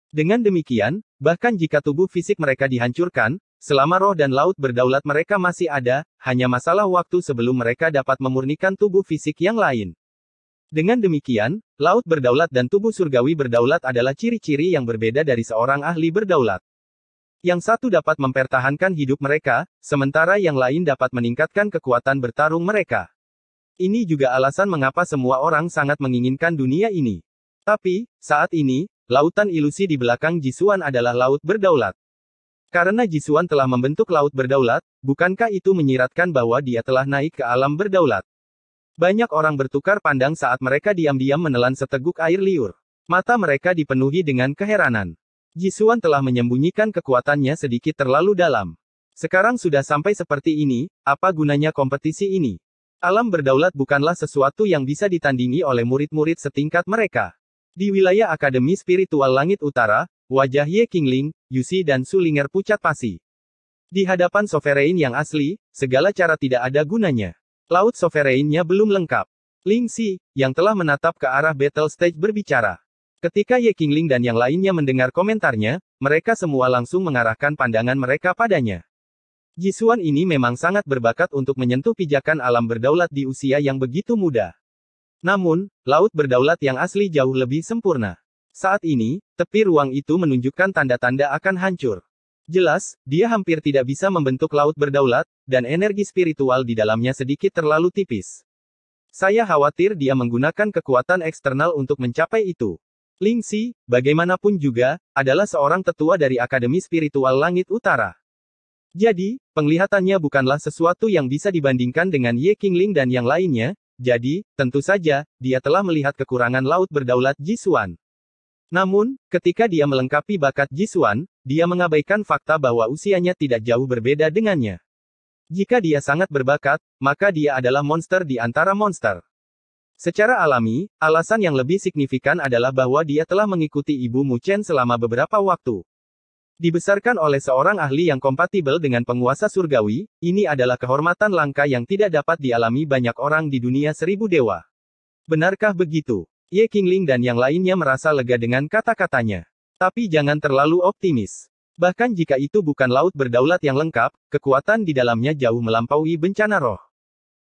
Dengan demikian, bahkan jika tubuh fisik mereka dihancurkan, selama roh dan laut berdaulat mereka masih ada, hanya masalah waktu sebelum mereka dapat memurnikan tubuh fisik yang lain. Dengan demikian, laut berdaulat dan tubuh surgawi berdaulat adalah ciri-ciri yang berbeda dari seorang ahli berdaulat. Yang satu dapat mempertahankan hidup mereka, sementara yang lain dapat meningkatkan kekuatan bertarung mereka. Ini juga alasan mengapa semua orang sangat menginginkan dunia ini. Tapi, saat ini, lautan ilusi di belakang Jisuan adalah laut berdaulat. Karena Jisuan telah membentuk laut berdaulat, bukankah itu menyiratkan bahwa dia telah naik ke alam berdaulat? Banyak orang bertukar pandang saat mereka diam-diam menelan seteguk air liur. Mata mereka dipenuhi dengan keheranan. Jisuan telah menyembunyikan kekuatannya sedikit terlalu dalam. Sekarang sudah sampai seperti ini, apa gunanya kompetisi ini? Alam berdaulat bukanlah sesuatu yang bisa ditandingi oleh murid-murid setingkat mereka. Di wilayah Akademi Spiritual Langit Utara, wajah Ye Qingling, Yusi dan Su Ling'er pucat pasi. Di hadapan sovereign yang asli, segala cara tidak ada gunanya. Laut sovereignnya belum lengkap. Ling Xi, yang telah menatap ke arah battle stage berbicara. Ketika Ye Qingling dan yang lainnya mendengar komentarnya, mereka semua langsung mengarahkan pandangan mereka padanya. Jisuan ini memang sangat berbakat untuk menyentuh pijakan alam berdaulat di usia yang begitu muda. Namun, laut berdaulat yang asli jauh lebih sempurna. Saat ini, tepi ruang itu menunjukkan tanda-tanda akan hancur. Jelas, dia hampir tidak bisa membentuk laut berdaulat, dan energi spiritual di dalamnya sedikit terlalu tipis. Saya khawatir dia menggunakan kekuatan eksternal untuk mencapai itu. Ling Xi, bagaimanapun juga, adalah seorang tetua dari Akademi Spiritual Langit Utara. Jadi, penglihatannya bukanlah sesuatu yang bisa dibandingkan dengan Ye Qingling dan yang lainnya, jadi, tentu saja, dia telah melihat kekurangan laut berdaulat Jisuan. Namun, ketika dia melengkapi bakat Jisuan, dia mengabaikan fakta bahwa usianya tidak jauh berbeda dengannya. Jika dia sangat berbakat, maka dia adalah monster di antara monster. Secara alami, alasan yang lebih signifikan adalah bahwa dia telah mengikuti ibu Mu Chen selama beberapa waktu. Dibesarkan oleh seorang ahli yang kompatibel dengan penguasa surgawi, ini adalah kehormatan langka yang tidak dapat dialami banyak orang di dunia seribu dewa. Benarkah begitu? Ye Qingling dan yang lainnya merasa lega dengan kata-katanya. Tapi jangan terlalu optimis. Bahkan jika itu bukan laut berdaulat yang lengkap, kekuatan di dalamnya jauh melampaui bencana roh.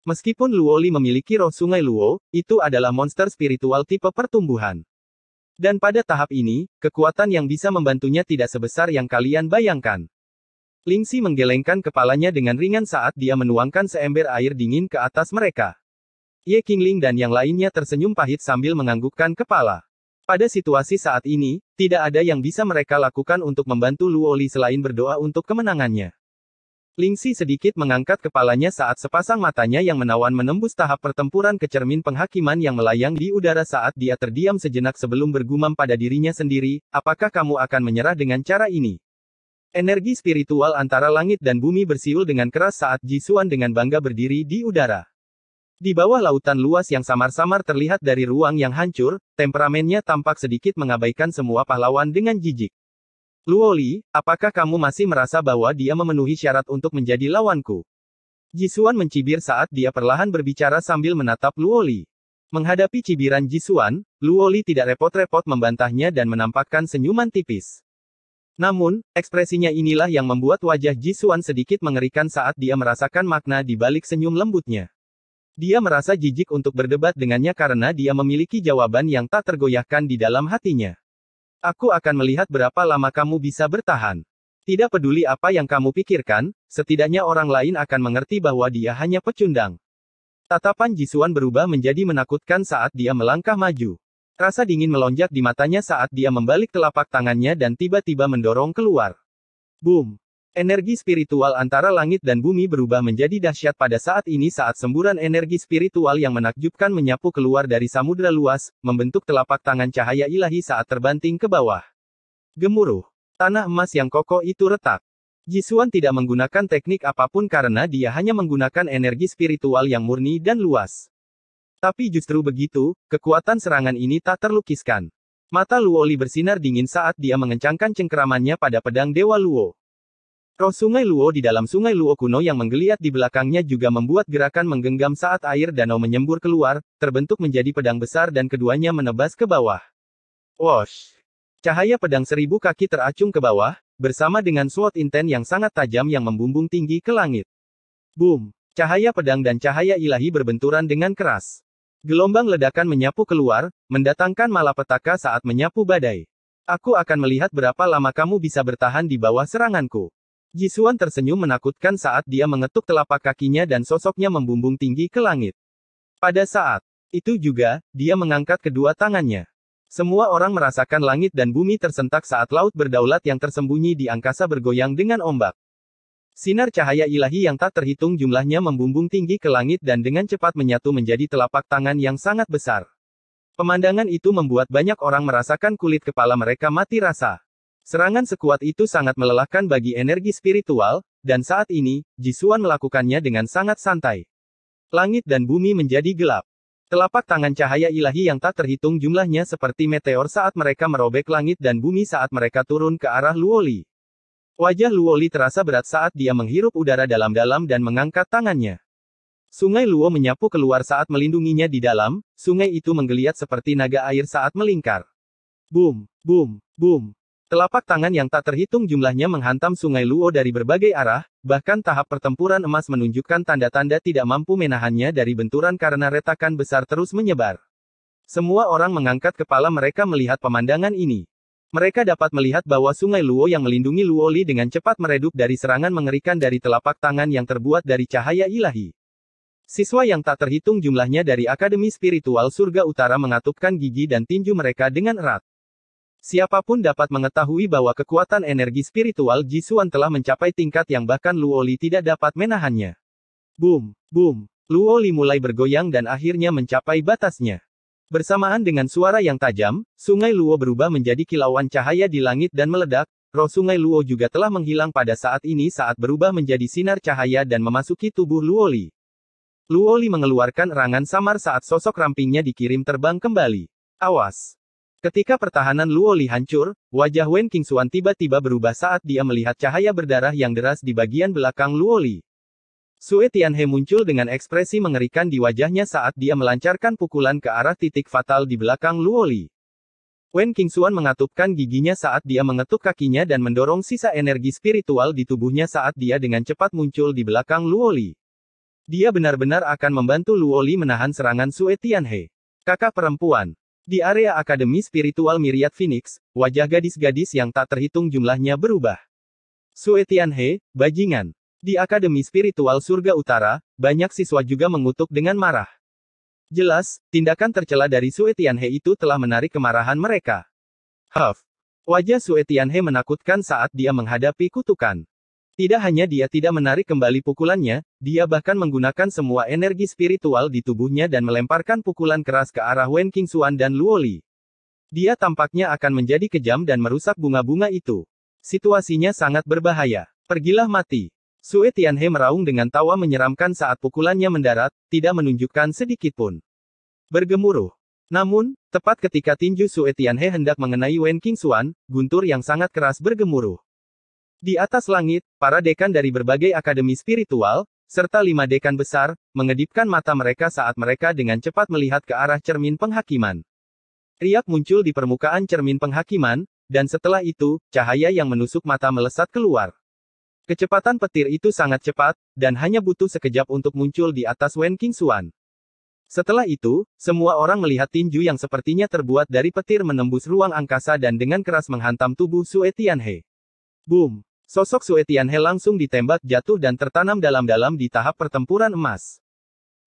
Meskipun Luo Li memiliki roh sungai Luo, itu adalah monster spiritual tipe pertumbuhan. Dan pada tahap ini, kekuatan yang bisa membantunya tidak sebesar yang kalian bayangkan. Ling Si menggelengkan kepalanya dengan ringan saat dia menuangkan seember air dingin ke atas mereka. Ye Qingling dan yang lainnya tersenyum pahit sambil menganggukkan kepala. Pada situasi saat ini, tidak ada yang bisa mereka lakukan untuk membantu Luo Li selain berdoa untuk kemenangannya. Ling Lingxi sedikit mengangkat kepalanya saat sepasang matanya yang menawan menembus tahap pertempuran ke cermin penghakiman yang melayang di udara saat dia terdiam sejenak sebelum bergumam pada dirinya sendiri, apakah kamu akan menyerah dengan cara ini? Energi spiritual antara langit dan bumi bersiul dengan keras saat Jisuan dengan bangga berdiri di udara. Di bawah lautan luas yang samar-samar terlihat dari ruang yang hancur, temperamennya tampak sedikit mengabaikan semua pahlawan dengan jijik. Luoli, apakah kamu masih merasa bahwa dia memenuhi syarat untuk menjadi lawanku? Jisuan mencibir saat dia perlahan berbicara sambil menatap Luoli. Menghadapi cibiran Jisuan, Luoli tidak repot-repot membantahnya dan menampakkan senyuman tipis. Namun, ekspresinya inilah yang membuat wajah Jisuan sedikit mengerikan saat dia merasakan makna di balik senyum lembutnya. Dia merasa jijik untuk berdebat dengannya karena dia memiliki jawaban yang tak tergoyahkan di dalam hatinya. Aku akan melihat berapa lama kamu bisa bertahan. Tidak peduli apa yang kamu pikirkan, setidaknya orang lain akan mengerti bahwa dia hanya pecundang. Tatapan Jisuan berubah menjadi menakutkan saat dia melangkah maju. Rasa dingin melonjak di matanya saat dia membalik telapak tangannya dan tiba-tiba mendorong keluar. Boom! Energi spiritual antara langit dan bumi berubah menjadi dahsyat pada saat ini saat semburan energi spiritual yang menakjubkan menyapu keluar dari samudra luas, membentuk telapak tangan cahaya ilahi saat terbanting ke bawah. Gemuruh. Tanah emas yang kokoh itu retak. Jisuan tidak menggunakan teknik apapun karena dia hanya menggunakan energi spiritual yang murni dan luas. Tapi justru begitu, kekuatan serangan ini tak terlukiskan. Mata Luoli bersinar dingin saat dia mengencangkan cengkeramannya pada pedang Dewa Luo. Roh Sungai Luo di dalam Sungai Luo kuno yang menggeliat di belakangnya juga membuat gerakan menggenggam saat air danau menyembur keluar, terbentuk menjadi pedang besar dan keduanya menebas ke bawah. Wash! Cahaya pedang seribu kaki teracung ke bawah, bersama dengan sword inten yang sangat tajam yang membumbung tinggi ke langit. Boom! Cahaya pedang dan cahaya ilahi berbenturan dengan keras. Gelombang ledakan menyapu keluar, mendatangkan malapetaka saat menyapu badai. Aku akan melihat berapa lama kamu bisa bertahan di bawah seranganku. Jisuan tersenyum menakutkan saat dia mengetuk telapak kakinya dan sosoknya membumbung tinggi ke langit. Pada saat itu juga, dia mengangkat kedua tangannya. Semua orang merasakan langit dan bumi tersentak saat laut berdaulat yang tersembunyi di angkasa bergoyang dengan ombak. Sinar cahaya ilahi yang tak terhitung jumlahnya membumbung tinggi ke langit dan dengan cepat menyatu menjadi telapak tangan yang sangat besar. Pemandangan itu membuat banyak orang merasakan kulit kepala mereka mati rasa. Serangan sekuat itu sangat melelahkan bagi energi spiritual, dan saat ini, Jisuan melakukannya dengan sangat santai. Langit dan bumi menjadi gelap. Telapak tangan cahaya ilahi yang tak terhitung jumlahnya seperti meteor saat mereka merobek langit dan bumi saat mereka turun ke arah Luoli. Wajah Luoli terasa berat saat dia menghirup udara dalam-dalam dan mengangkat tangannya. Sungai Luo menyapu keluar saat melindunginya di dalam, sungai itu menggeliat seperti naga air saat melingkar. Boom, boom, boom, Telapak tangan yang tak terhitung jumlahnya menghantam sungai Luo dari berbagai arah, bahkan tahap pertempuran emas menunjukkan tanda-tanda tidak mampu menahannya dari benturan karena retakan besar terus menyebar. Semua orang mengangkat kepala mereka melihat pemandangan ini. Mereka dapat melihat bahwa sungai Luo yang melindungi Luo Li dengan cepat meredup dari serangan mengerikan dari telapak tangan yang terbuat dari cahaya ilahi. Siswa yang tak terhitung jumlahnya dari Akademi Spiritual Surga Utara mengatupkan gigi dan tinju mereka dengan erat. Siapapun dapat mengetahui bahwa kekuatan energi spiritual Jisuan telah mencapai tingkat yang bahkan Luoli tidak dapat menahannya. Boom, boom, Luoli mulai bergoyang dan akhirnya mencapai batasnya. Bersamaan dengan suara yang tajam, sungai Luo berubah menjadi kilauan cahaya di langit dan meledak, roh sungai Luo juga telah menghilang pada saat ini saat berubah menjadi sinar cahaya dan memasuki tubuh Luoli. Luoli mengeluarkan erangan samar saat sosok rampingnya dikirim terbang kembali. Awas! Ketika pertahanan Luo Li hancur, wajah Wen Qingxuan tiba-tiba berubah saat dia melihat cahaya berdarah yang deras di bagian belakang Luoli. Sue Tianhe muncul dengan ekspresi mengerikan di wajahnya saat dia melancarkan pukulan ke arah titik fatal di belakang Luo Li. Wen Qingxuan mengatupkan giginya saat dia mengetuk kakinya dan mendorong sisa energi spiritual di tubuhnya saat dia dengan cepat muncul di belakang Luo Li. Dia benar-benar akan membantu Luo Li menahan serangan Sue Tianhe. Kakak perempuan, di area Akademi Spiritual Miriat Phoenix, wajah gadis-gadis yang tak terhitung jumlahnya berubah. Sue Tianhe, bajingan. Di Akademi Spiritual Surga Utara, banyak siswa juga mengutuk dengan marah. Jelas, tindakan tercela dari Sue Tianhe itu telah menarik kemarahan mereka. Huff. Wajah Sue Tianhe menakutkan saat dia menghadapi kutukan. Tidak hanya dia tidak menarik kembali pukulannya, dia bahkan menggunakan semua energi spiritual di tubuhnya dan melemparkan pukulan keras ke arah Wen Qingxuan dan Luoli. Dia tampaknya akan menjadi kejam dan merusak bunga-bunga itu. Situasinya sangat berbahaya. Pergilah mati. Sue Tianhe meraung dengan tawa menyeramkan saat pukulannya mendarat, tidak menunjukkan sedikitpun. Bergemuruh. Namun, tepat ketika tinju Sue Tianhe hendak mengenai Wen Qingxuan, guntur yang sangat keras bergemuruh. Di atas langit, para dekan dari berbagai akademi spiritual, serta lima dekan besar, mengedipkan mata mereka saat mereka dengan cepat melihat ke arah cermin penghakiman. Riak muncul di permukaan cermin penghakiman, dan setelah itu, cahaya yang menusuk mata melesat keluar. Kecepatan petir itu sangat cepat, dan hanya butuh sekejap untuk muncul di atas Wen Suan. Setelah itu, semua orang melihat tinju yang sepertinya terbuat dari petir menembus ruang angkasa dan dengan keras menghantam tubuh Sue Tianhe. Boom! Sosok Suetian Tianhe langsung ditembak jatuh dan tertanam dalam-dalam di tahap pertempuran emas.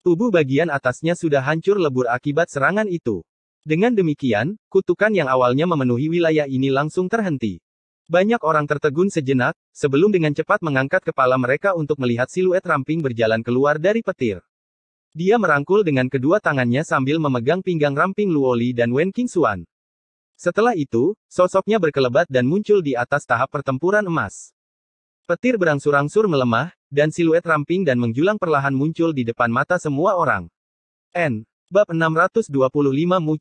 Tubuh bagian atasnya sudah hancur lebur akibat serangan itu. Dengan demikian, kutukan yang awalnya memenuhi wilayah ini langsung terhenti. Banyak orang tertegun sejenak, sebelum dengan cepat mengangkat kepala mereka untuk melihat siluet ramping berjalan keluar dari petir. Dia merangkul dengan kedua tangannya sambil memegang pinggang ramping Luoli dan Wen Qingxuan. Setelah itu, sosoknya berkelebat dan muncul di atas tahap pertempuran emas. Petir berangsur-angsur melemah, dan siluet ramping dan menjulang perlahan muncul di depan mata semua orang. N. Bab 625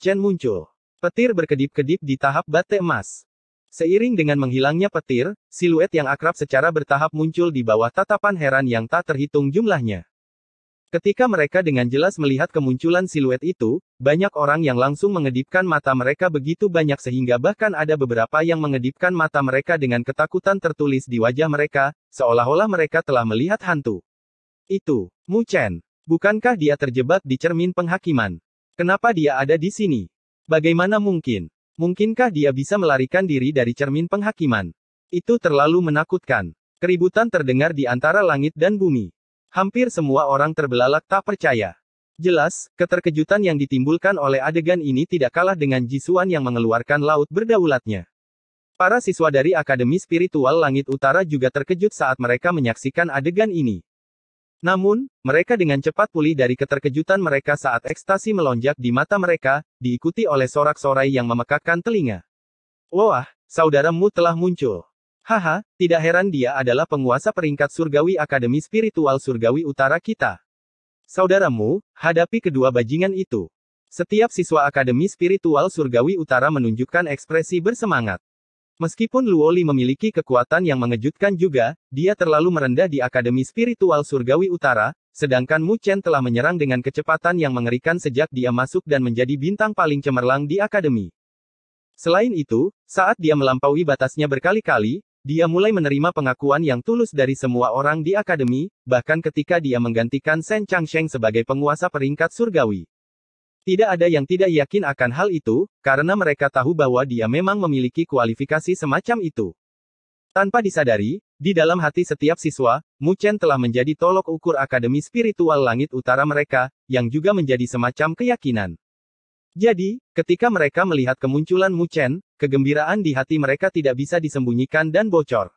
Chen muncul. Petir berkedip-kedip di tahap bate emas. Seiring dengan menghilangnya petir, siluet yang akrab secara bertahap muncul di bawah tatapan heran yang tak terhitung jumlahnya. Ketika mereka dengan jelas melihat kemunculan siluet itu, banyak orang yang langsung mengedipkan mata mereka begitu banyak sehingga bahkan ada beberapa yang mengedipkan mata mereka dengan ketakutan tertulis di wajah mereka, seolah-olah mereka telah melihat hantu. Itu, Mu Chen. Bukankah dia terjebak di cermin penghakiman? Kenapa dia ada di sini? Bagaimana mungkin? Mungkinkah dia bisa melarikan diri dari cermin penghakiman? Itu terlalu menakutkan. Keributan terdengar di antara langit dan bumi. Hampir semua orang terbelalak tak percaya. Jelas, keterkejutan yang ditimbulkan oleh adegan ini tidak kalah dengan Jisuan yang mengeluarkan laut berdaulatnya. Para siswa dari Akademi Spiritual Langit Utara juga terkejut saat mereka menyaksikan adegan ini. Namun, mereka dengan cepat pulih dari keterkejutan mereka saat ekstasi melonjak di mata mereka, diikuti oleh sorak-sorai yang memekakkan telinga. Wah, saudaramu telah muncul. Haha, tidak heran dia adalah penguasa peringkat surgawi Akademi Spiritual Surgawi Utara kita. Saudaramu, hadapi kedua bajingan itu. Setiap siswa Akademi Spiritual Surgawi Utara menunjukkan ekspresi bersemangat. Meskipun Luoli memiliki kekuatan yang mengejutkan juga, dia terlalu merendah di Akademi Spiritual Surgawi Utara, sedangkan Mu Chen telah menyerang dengan kecepatan yang mengerikan sejak dia masuk dan menjadi bintang paling cemerlang di Akademi. Selain itu, saat dia melampaui batasnya berkali-kali, dia mulai menerima pengakuan yang tulus dari semua orang di akademi, bahkan ketika dia menggantikan Shen Changsheng sebagai penguasa peringkat surgawi. Tidak ada yang tidak yakin akan hal itu, karena mereka tahu bahwa dia memang memiliki kualifikasi semacam itu. Tanpa disadari, di dalam hati setiap siswa, Mu Chen telah menjadi tolok ukur Akademi Spiritual Langit Utara mereka, yang juga menjadi semacam keyakinan. Jadi, ketika mereka melihat kemunculan Mu Chen, kegembiraan di hati mereka tidak bisa disembunyikan dan bocor.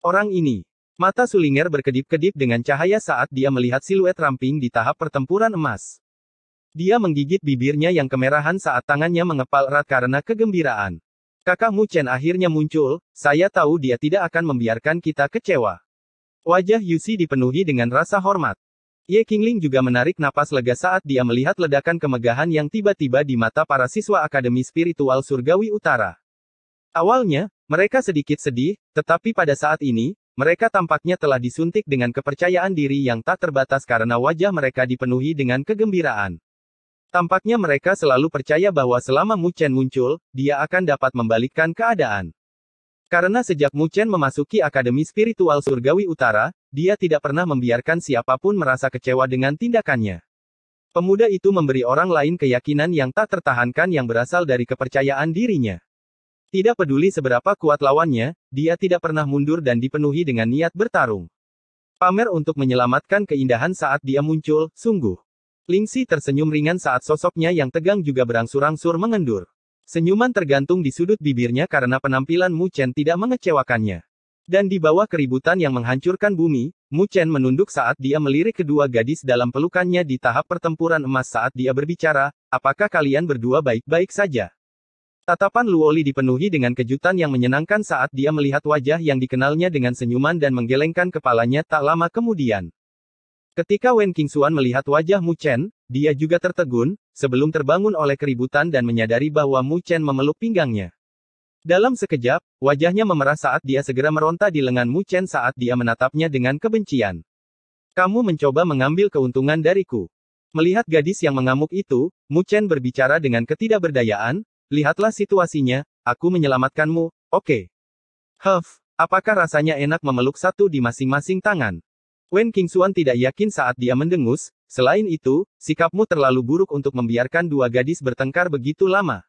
Orang ini. Mata Sulinger berkedip-kedip dengan cahaya saat dia melihat siluet ramping di tahap pertempuran emas. Dia menggigit bibirnya yang kemerahan saat tangannya mengepal erat karena kegembiraan. Kakak Mu Chen akhirnya muncul, saya tahu dia tidak akan membiarkan kita kecewa. Wajah Yusi dipenuhi dengan rasa hormat. Ye Qingling juga menarik napas lega saat dia melihat ledakan kemegahan yang tiba-tiba di mata para siswa Akademi Spiritual Surgawi Utara. Awalnya, mereka sedikit sedih, tetapi pada saat ini, mereka tampaknya telah disuntik dengan kepercayaan diri yang tak terbatas karena wajah mereka dipenuhi dengan kegembiraan. Tampaknya mereka selalu percaya bahwa selama Mu Chen muncul, dia akan dapat membalikkan keadaan. Karena sejak Mu Chen memasuki Akademi Spiritual Surgawi Utara, dia tidak pernah membiarkan siapapun merasa kecewa dengan tindakannya. Pemuda itu memberi orang lain keyakinan yang tak tertahankan yang berasal dari kepercayaan dirinya. Tidak peduli seberapa kuat lawannya, dia tidak pernah mundur dan dipenuhi dengan niat bertarung. Pamer untuk menyelamatkan keindahan saat dia muncul, sungguh. Lingsi tersenyum ringan saat sosoknya yang tegang juga berangsur-angsur mengendur. Senyuman tergantung di sudut bibirnya karena penampilan Mu Chen tidak mengecewakannya. Dan di bawah keributan yang menghancurkan bumi, Mu Chen menunduk saat dia melirik kedua gadis dalam pelukannya di tahap pertempuran emas saat dia berbicara, apakah kalian berdua baik-baik saja? Tatapan Luoli dipenuhi dengan kejutan yang menyenangkan saat dia melihat wajah yang dikenalnya dengan senyuman dan menggelengkan kepalanya tak lama kemudian. Ketika Wen Qingxuan melihat wajah Mu Chen, dia juga tertegun, sebelum terbangun oleh keributan dan menyadari bahwa Mu Chen memeluk pinggangnya. Dalam sekejap, wajahnya memerah saat dia segera meronta di lengan Mu Chen saat dia menatapnya dengan kebencian. Kamu mencoba mengambil keuntungan dariku. Melihat gadis yang mengamuk itu, Mu Chen berbicara dengan ketidakberdayaan, lihatlah situasinya, aku menyelamatkanmu, oke. Okay. Huff, apakah rasanya enak memeluk satu di masing-masing tangan? Wen Qingxuan tidak yakin saat dia mendengus, Selain itu, sikapmu terlalu buruk untuk membiarkan dua gadis bertengkar begitu lama.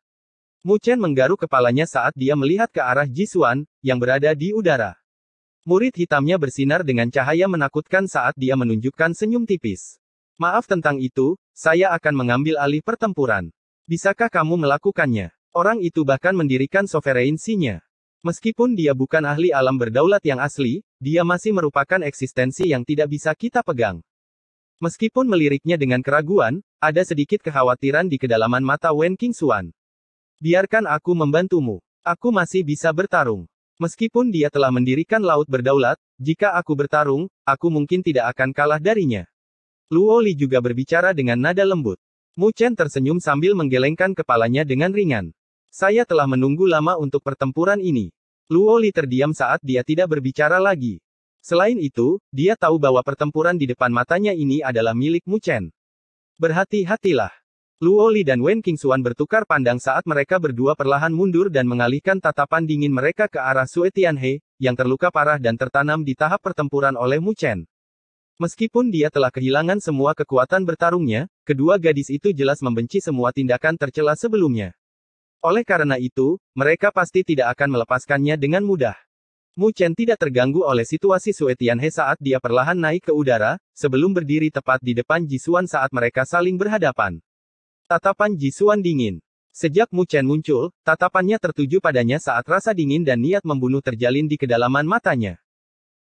Mu Chen menggaruk kepalanya saat dia melihat ke arah Jisuan, yang berada di udara. Murid hitamnya bersinar dengan cahaya menakutkan saat dia menunjukkan senyum tipis. Maaf tentang itu, saya akan mengambil alih pertempuran. Bisakah kamu melakukannya? Orang itu bahkan mendirikan sovereignty-nya. Meskipun dia bukan ahli alam berdaulat yang asli, dia masih merupakan eksistensi yang tidak bisa kita pegang. Meskipun meliriknya dengan keraguan, ada sedikit kekhawatiran di kedalaman mata Wen Qingxuan. Biarkan aku membantumu. Aku masih bisa bertarung. Meskipun dia telah mendirikan laut berdaulat, jika aku bertarung, aku mungkin tidak akan kalah darinya. Luo Li juga berbicara dengan nada lembut. Mu Chen tersenyum sambil menggelengkan kepalanya dengan ringan. Saya telah menunggu lama untuk pertempuran ini. Luo Li terdiam saat dia tidak berbicara lagi. Selain itu, dia tahu bahwa pertempuran di depan matanya ini adalah milik Mu Chen. Berhati-hatilah. Luo Li dan Wen Qingxuan bertukar pandang saat mereka berdua perlahan mundur dan mengalihkan tatapan dingin mereka ke arah Sue Tianhe, yang terluka parah dan tertanam di tahap pertempuran oleh Mu Chen. Meskipun dia telah kehilangan semua kekuatan bertarungnya, kedua gadis itu jelas membenci semua tindakan tercela sebelumnya. Oleh karena itu, mereka pasti tidak akan melepaskannya dengan mudah. Mu Chen tidak terganggu oleh situasi Sue Tianhe saat dia perlahan naik ke udara, sebelum berdiri tepat di depan Jisuan saat mereka saling berhadapan. Tatapan Jisuan dingin. Sejak Mu Chen muncul, tatapannya tertuju padanya saat rasa dingin dan niat membunuh terjalin di kedalaman matanya.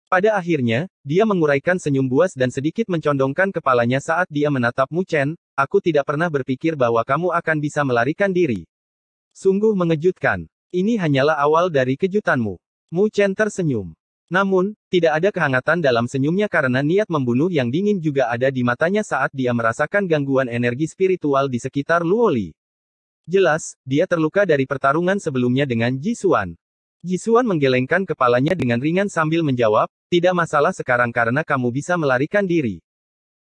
Pada akhirnya, dia menguraikan senyum buas dan sedikit mencondongkan kepalanya saat dia menatap Mu Chen, aku tidak pernah berpikir bahwa kamu akan bisa melarikan diri. Sungguh mengejutkan. Ini hanyalah awal dari kejutanmu. Mu Chen tersenyum. Namun, tidak ada kehangatan dalam senyumnya karena niat membunuh yang dingin juga ada di matanya saat dia merasakan gangguan energi spiritual di sekitar Luoli. Jelas, dia terluka dari pertarungan sebelumnya dengan Ji Ji Jisuan menggelengkan kepalanya dengan ringan sambil menjawab, tidak masalah sekarang karena kamu bisa melarikan diri.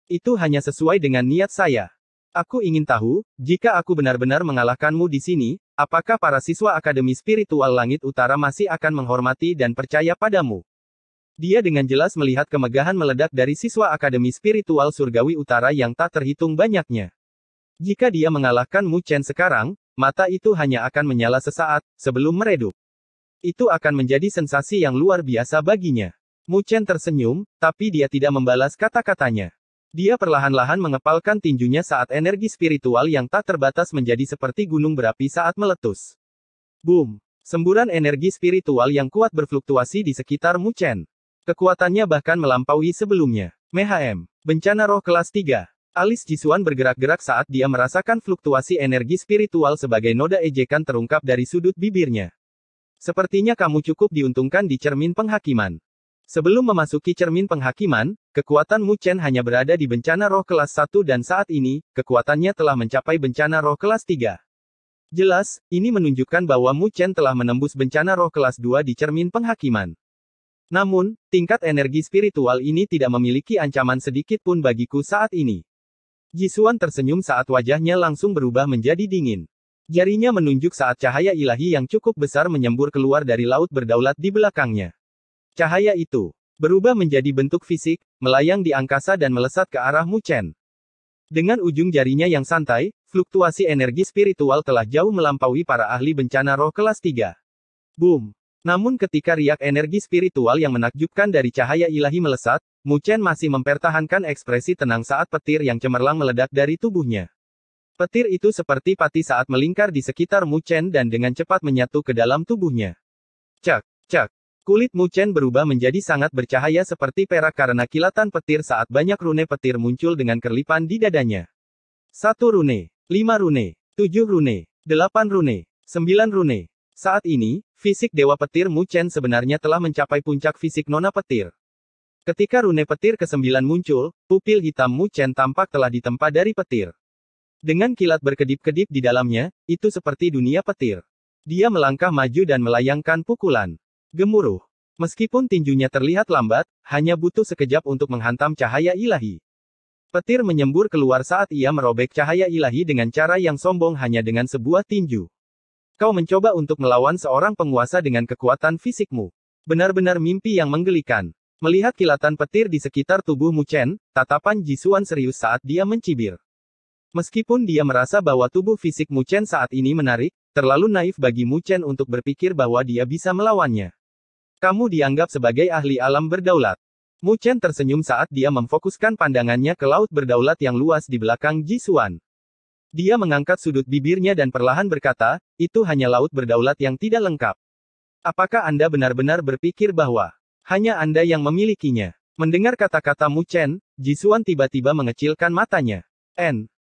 Itu hanya sesuai dengan niat saya. Aku ingin tahu, jika aku benar-benar mengalahkanmu di sini, Apakah para siswa Akademi Spiritual Langit Utara masih akan menghormati dan percaya padamu? Dia dengan jelas melihat kemegahan meledak dari siswa Akademi Spiritual Surgawi Utara yang tak terhitung banyaknya. Jika dia mengalahkan Mu Chen sekarang, mata itu hanya akan menyala sesaat, sebelum meredup. Itu akan menjadi sensasi yang luar biasa baginya. Mu Chen tersenyum, tapi dia tidak membalas kata-katanya. Dia perlahan-lahan mengepalkan tinjunya saat energi spiritual yang tak terbatas menjadi seperti gunung berapi saat meletus. Boom! Semburan energi spiritual yang kuat berfluktuasi di sekitar Mu Chen. Kekuatannya bahkan melampaui sebelumnya. Mhm. Bencana roh kelas 3. Alis Jisuan bergerak-gerak saat dia merasakan fluktuasi energi spiritual sebagai noda ejekan terungkap dari sudut bibirnya. Sepertinya kamu cukup diuntungkan di cermin penghakiman. Sebelum memasuki cermin penghakiman, kekuatan Mu Chen hanya berada di bencana roh kelas 1 dan saat ini, kekuatannya telah mencapai bencana roh kelas 3. Jelas, ini menunjukkan bahwa Mu Chen telah menembus bencana roh kelas 2 di cermin penghakiman. Namun, tingkat energi spiritual ini tidak memiliki ancaman sedikit pun bagiku saat ini. Jisuan tersenyum saat wajahnya langsung berubah menjadi dingin. Jarinya menunjuk saat cahaya ilahi yang cukup besar menyembur keluar dari laut berdaulat di belakangnya. Cahaya itu berubah menjadi bentuk fisik, melayang di angkasa dan melesat ke arah Mu Chen. Dengan ujung jarinya yang santai, fluktuasi energi spiritual telah jauh melampaui para ahli bencana roh kelas 3. Boom! Namun ketika riak energi spiritual yang menakjubkan dari cahaya ilahi melesat, Mu Chen masih mempertahankan ekspresi tenang saat petir yang cemerlang meledak dari tubuhnya. Petir itu seperti pati saat melingkar di sekitar Mu Chen dan dengan cepat menyatu ke dalam tubuhnya. Cak, cak, Kulit Muchen berubah menjadi sangat bercahaya seperti perak karena kilatan petir saat banyak rune petir muncul dengan kerlipan di dadanya. Satu rune, lima rune, tujuh rune, delapan rune, sembilan rune. Saat ini, fisik Dewa Petir Muchen sebenarnya telah mencapai puncak fisik Nona Petir. Ketika rune petir ke-9 muncul, pupil hitam Muchen tampak telah ditempa dari petir. Dengan kilat berkedip-kedip di dalamnya, itu seperti dunia petir. Dia melangkah maju dan melayangkan pukulan. Gemuruh. Meskipun tinjunya terlihat lambat, hanya butuh sekejap untuk menghantam cahaya ilahi. Petir menyembur keluar saat ia merobek cahaya ilahi dengan cara yang sombong hanya dengan sebuah tinju. Kau mencoba untuk melawan seorang penguasa dengan kekuatan fisikmu. Benar-benar mimpi yang menggelikan. Melihat kilatan petir di sekitar tubuh Mu Chen, tatapan Jisuan serius saat dia mencibir. Meskipun dia merasa bahwa tubuh fisik Mu Chen saat ini menarik, terlalu naif bagi Mu Chen untuk berpikir bahwa dia bisa melawannya. Kamu dianggap sebagai ahli alam berdaulat. Mu Chen tersenyum saat dia memfokuskan pandangannya ke laut berdaulat yang luas di belakang Ji Xuan. Dia mengangkat sudut bibirnya dan perlahan berkata, itu hanya laut berdaulat yang tidak lengkap. Apakah Anda benar-benar berpikir bahwa hanya Anda yang memilikinya? Mendengar kata-kata Mu Chen, Ji Jisuan tiba-tiba mengecilkan matanya. N.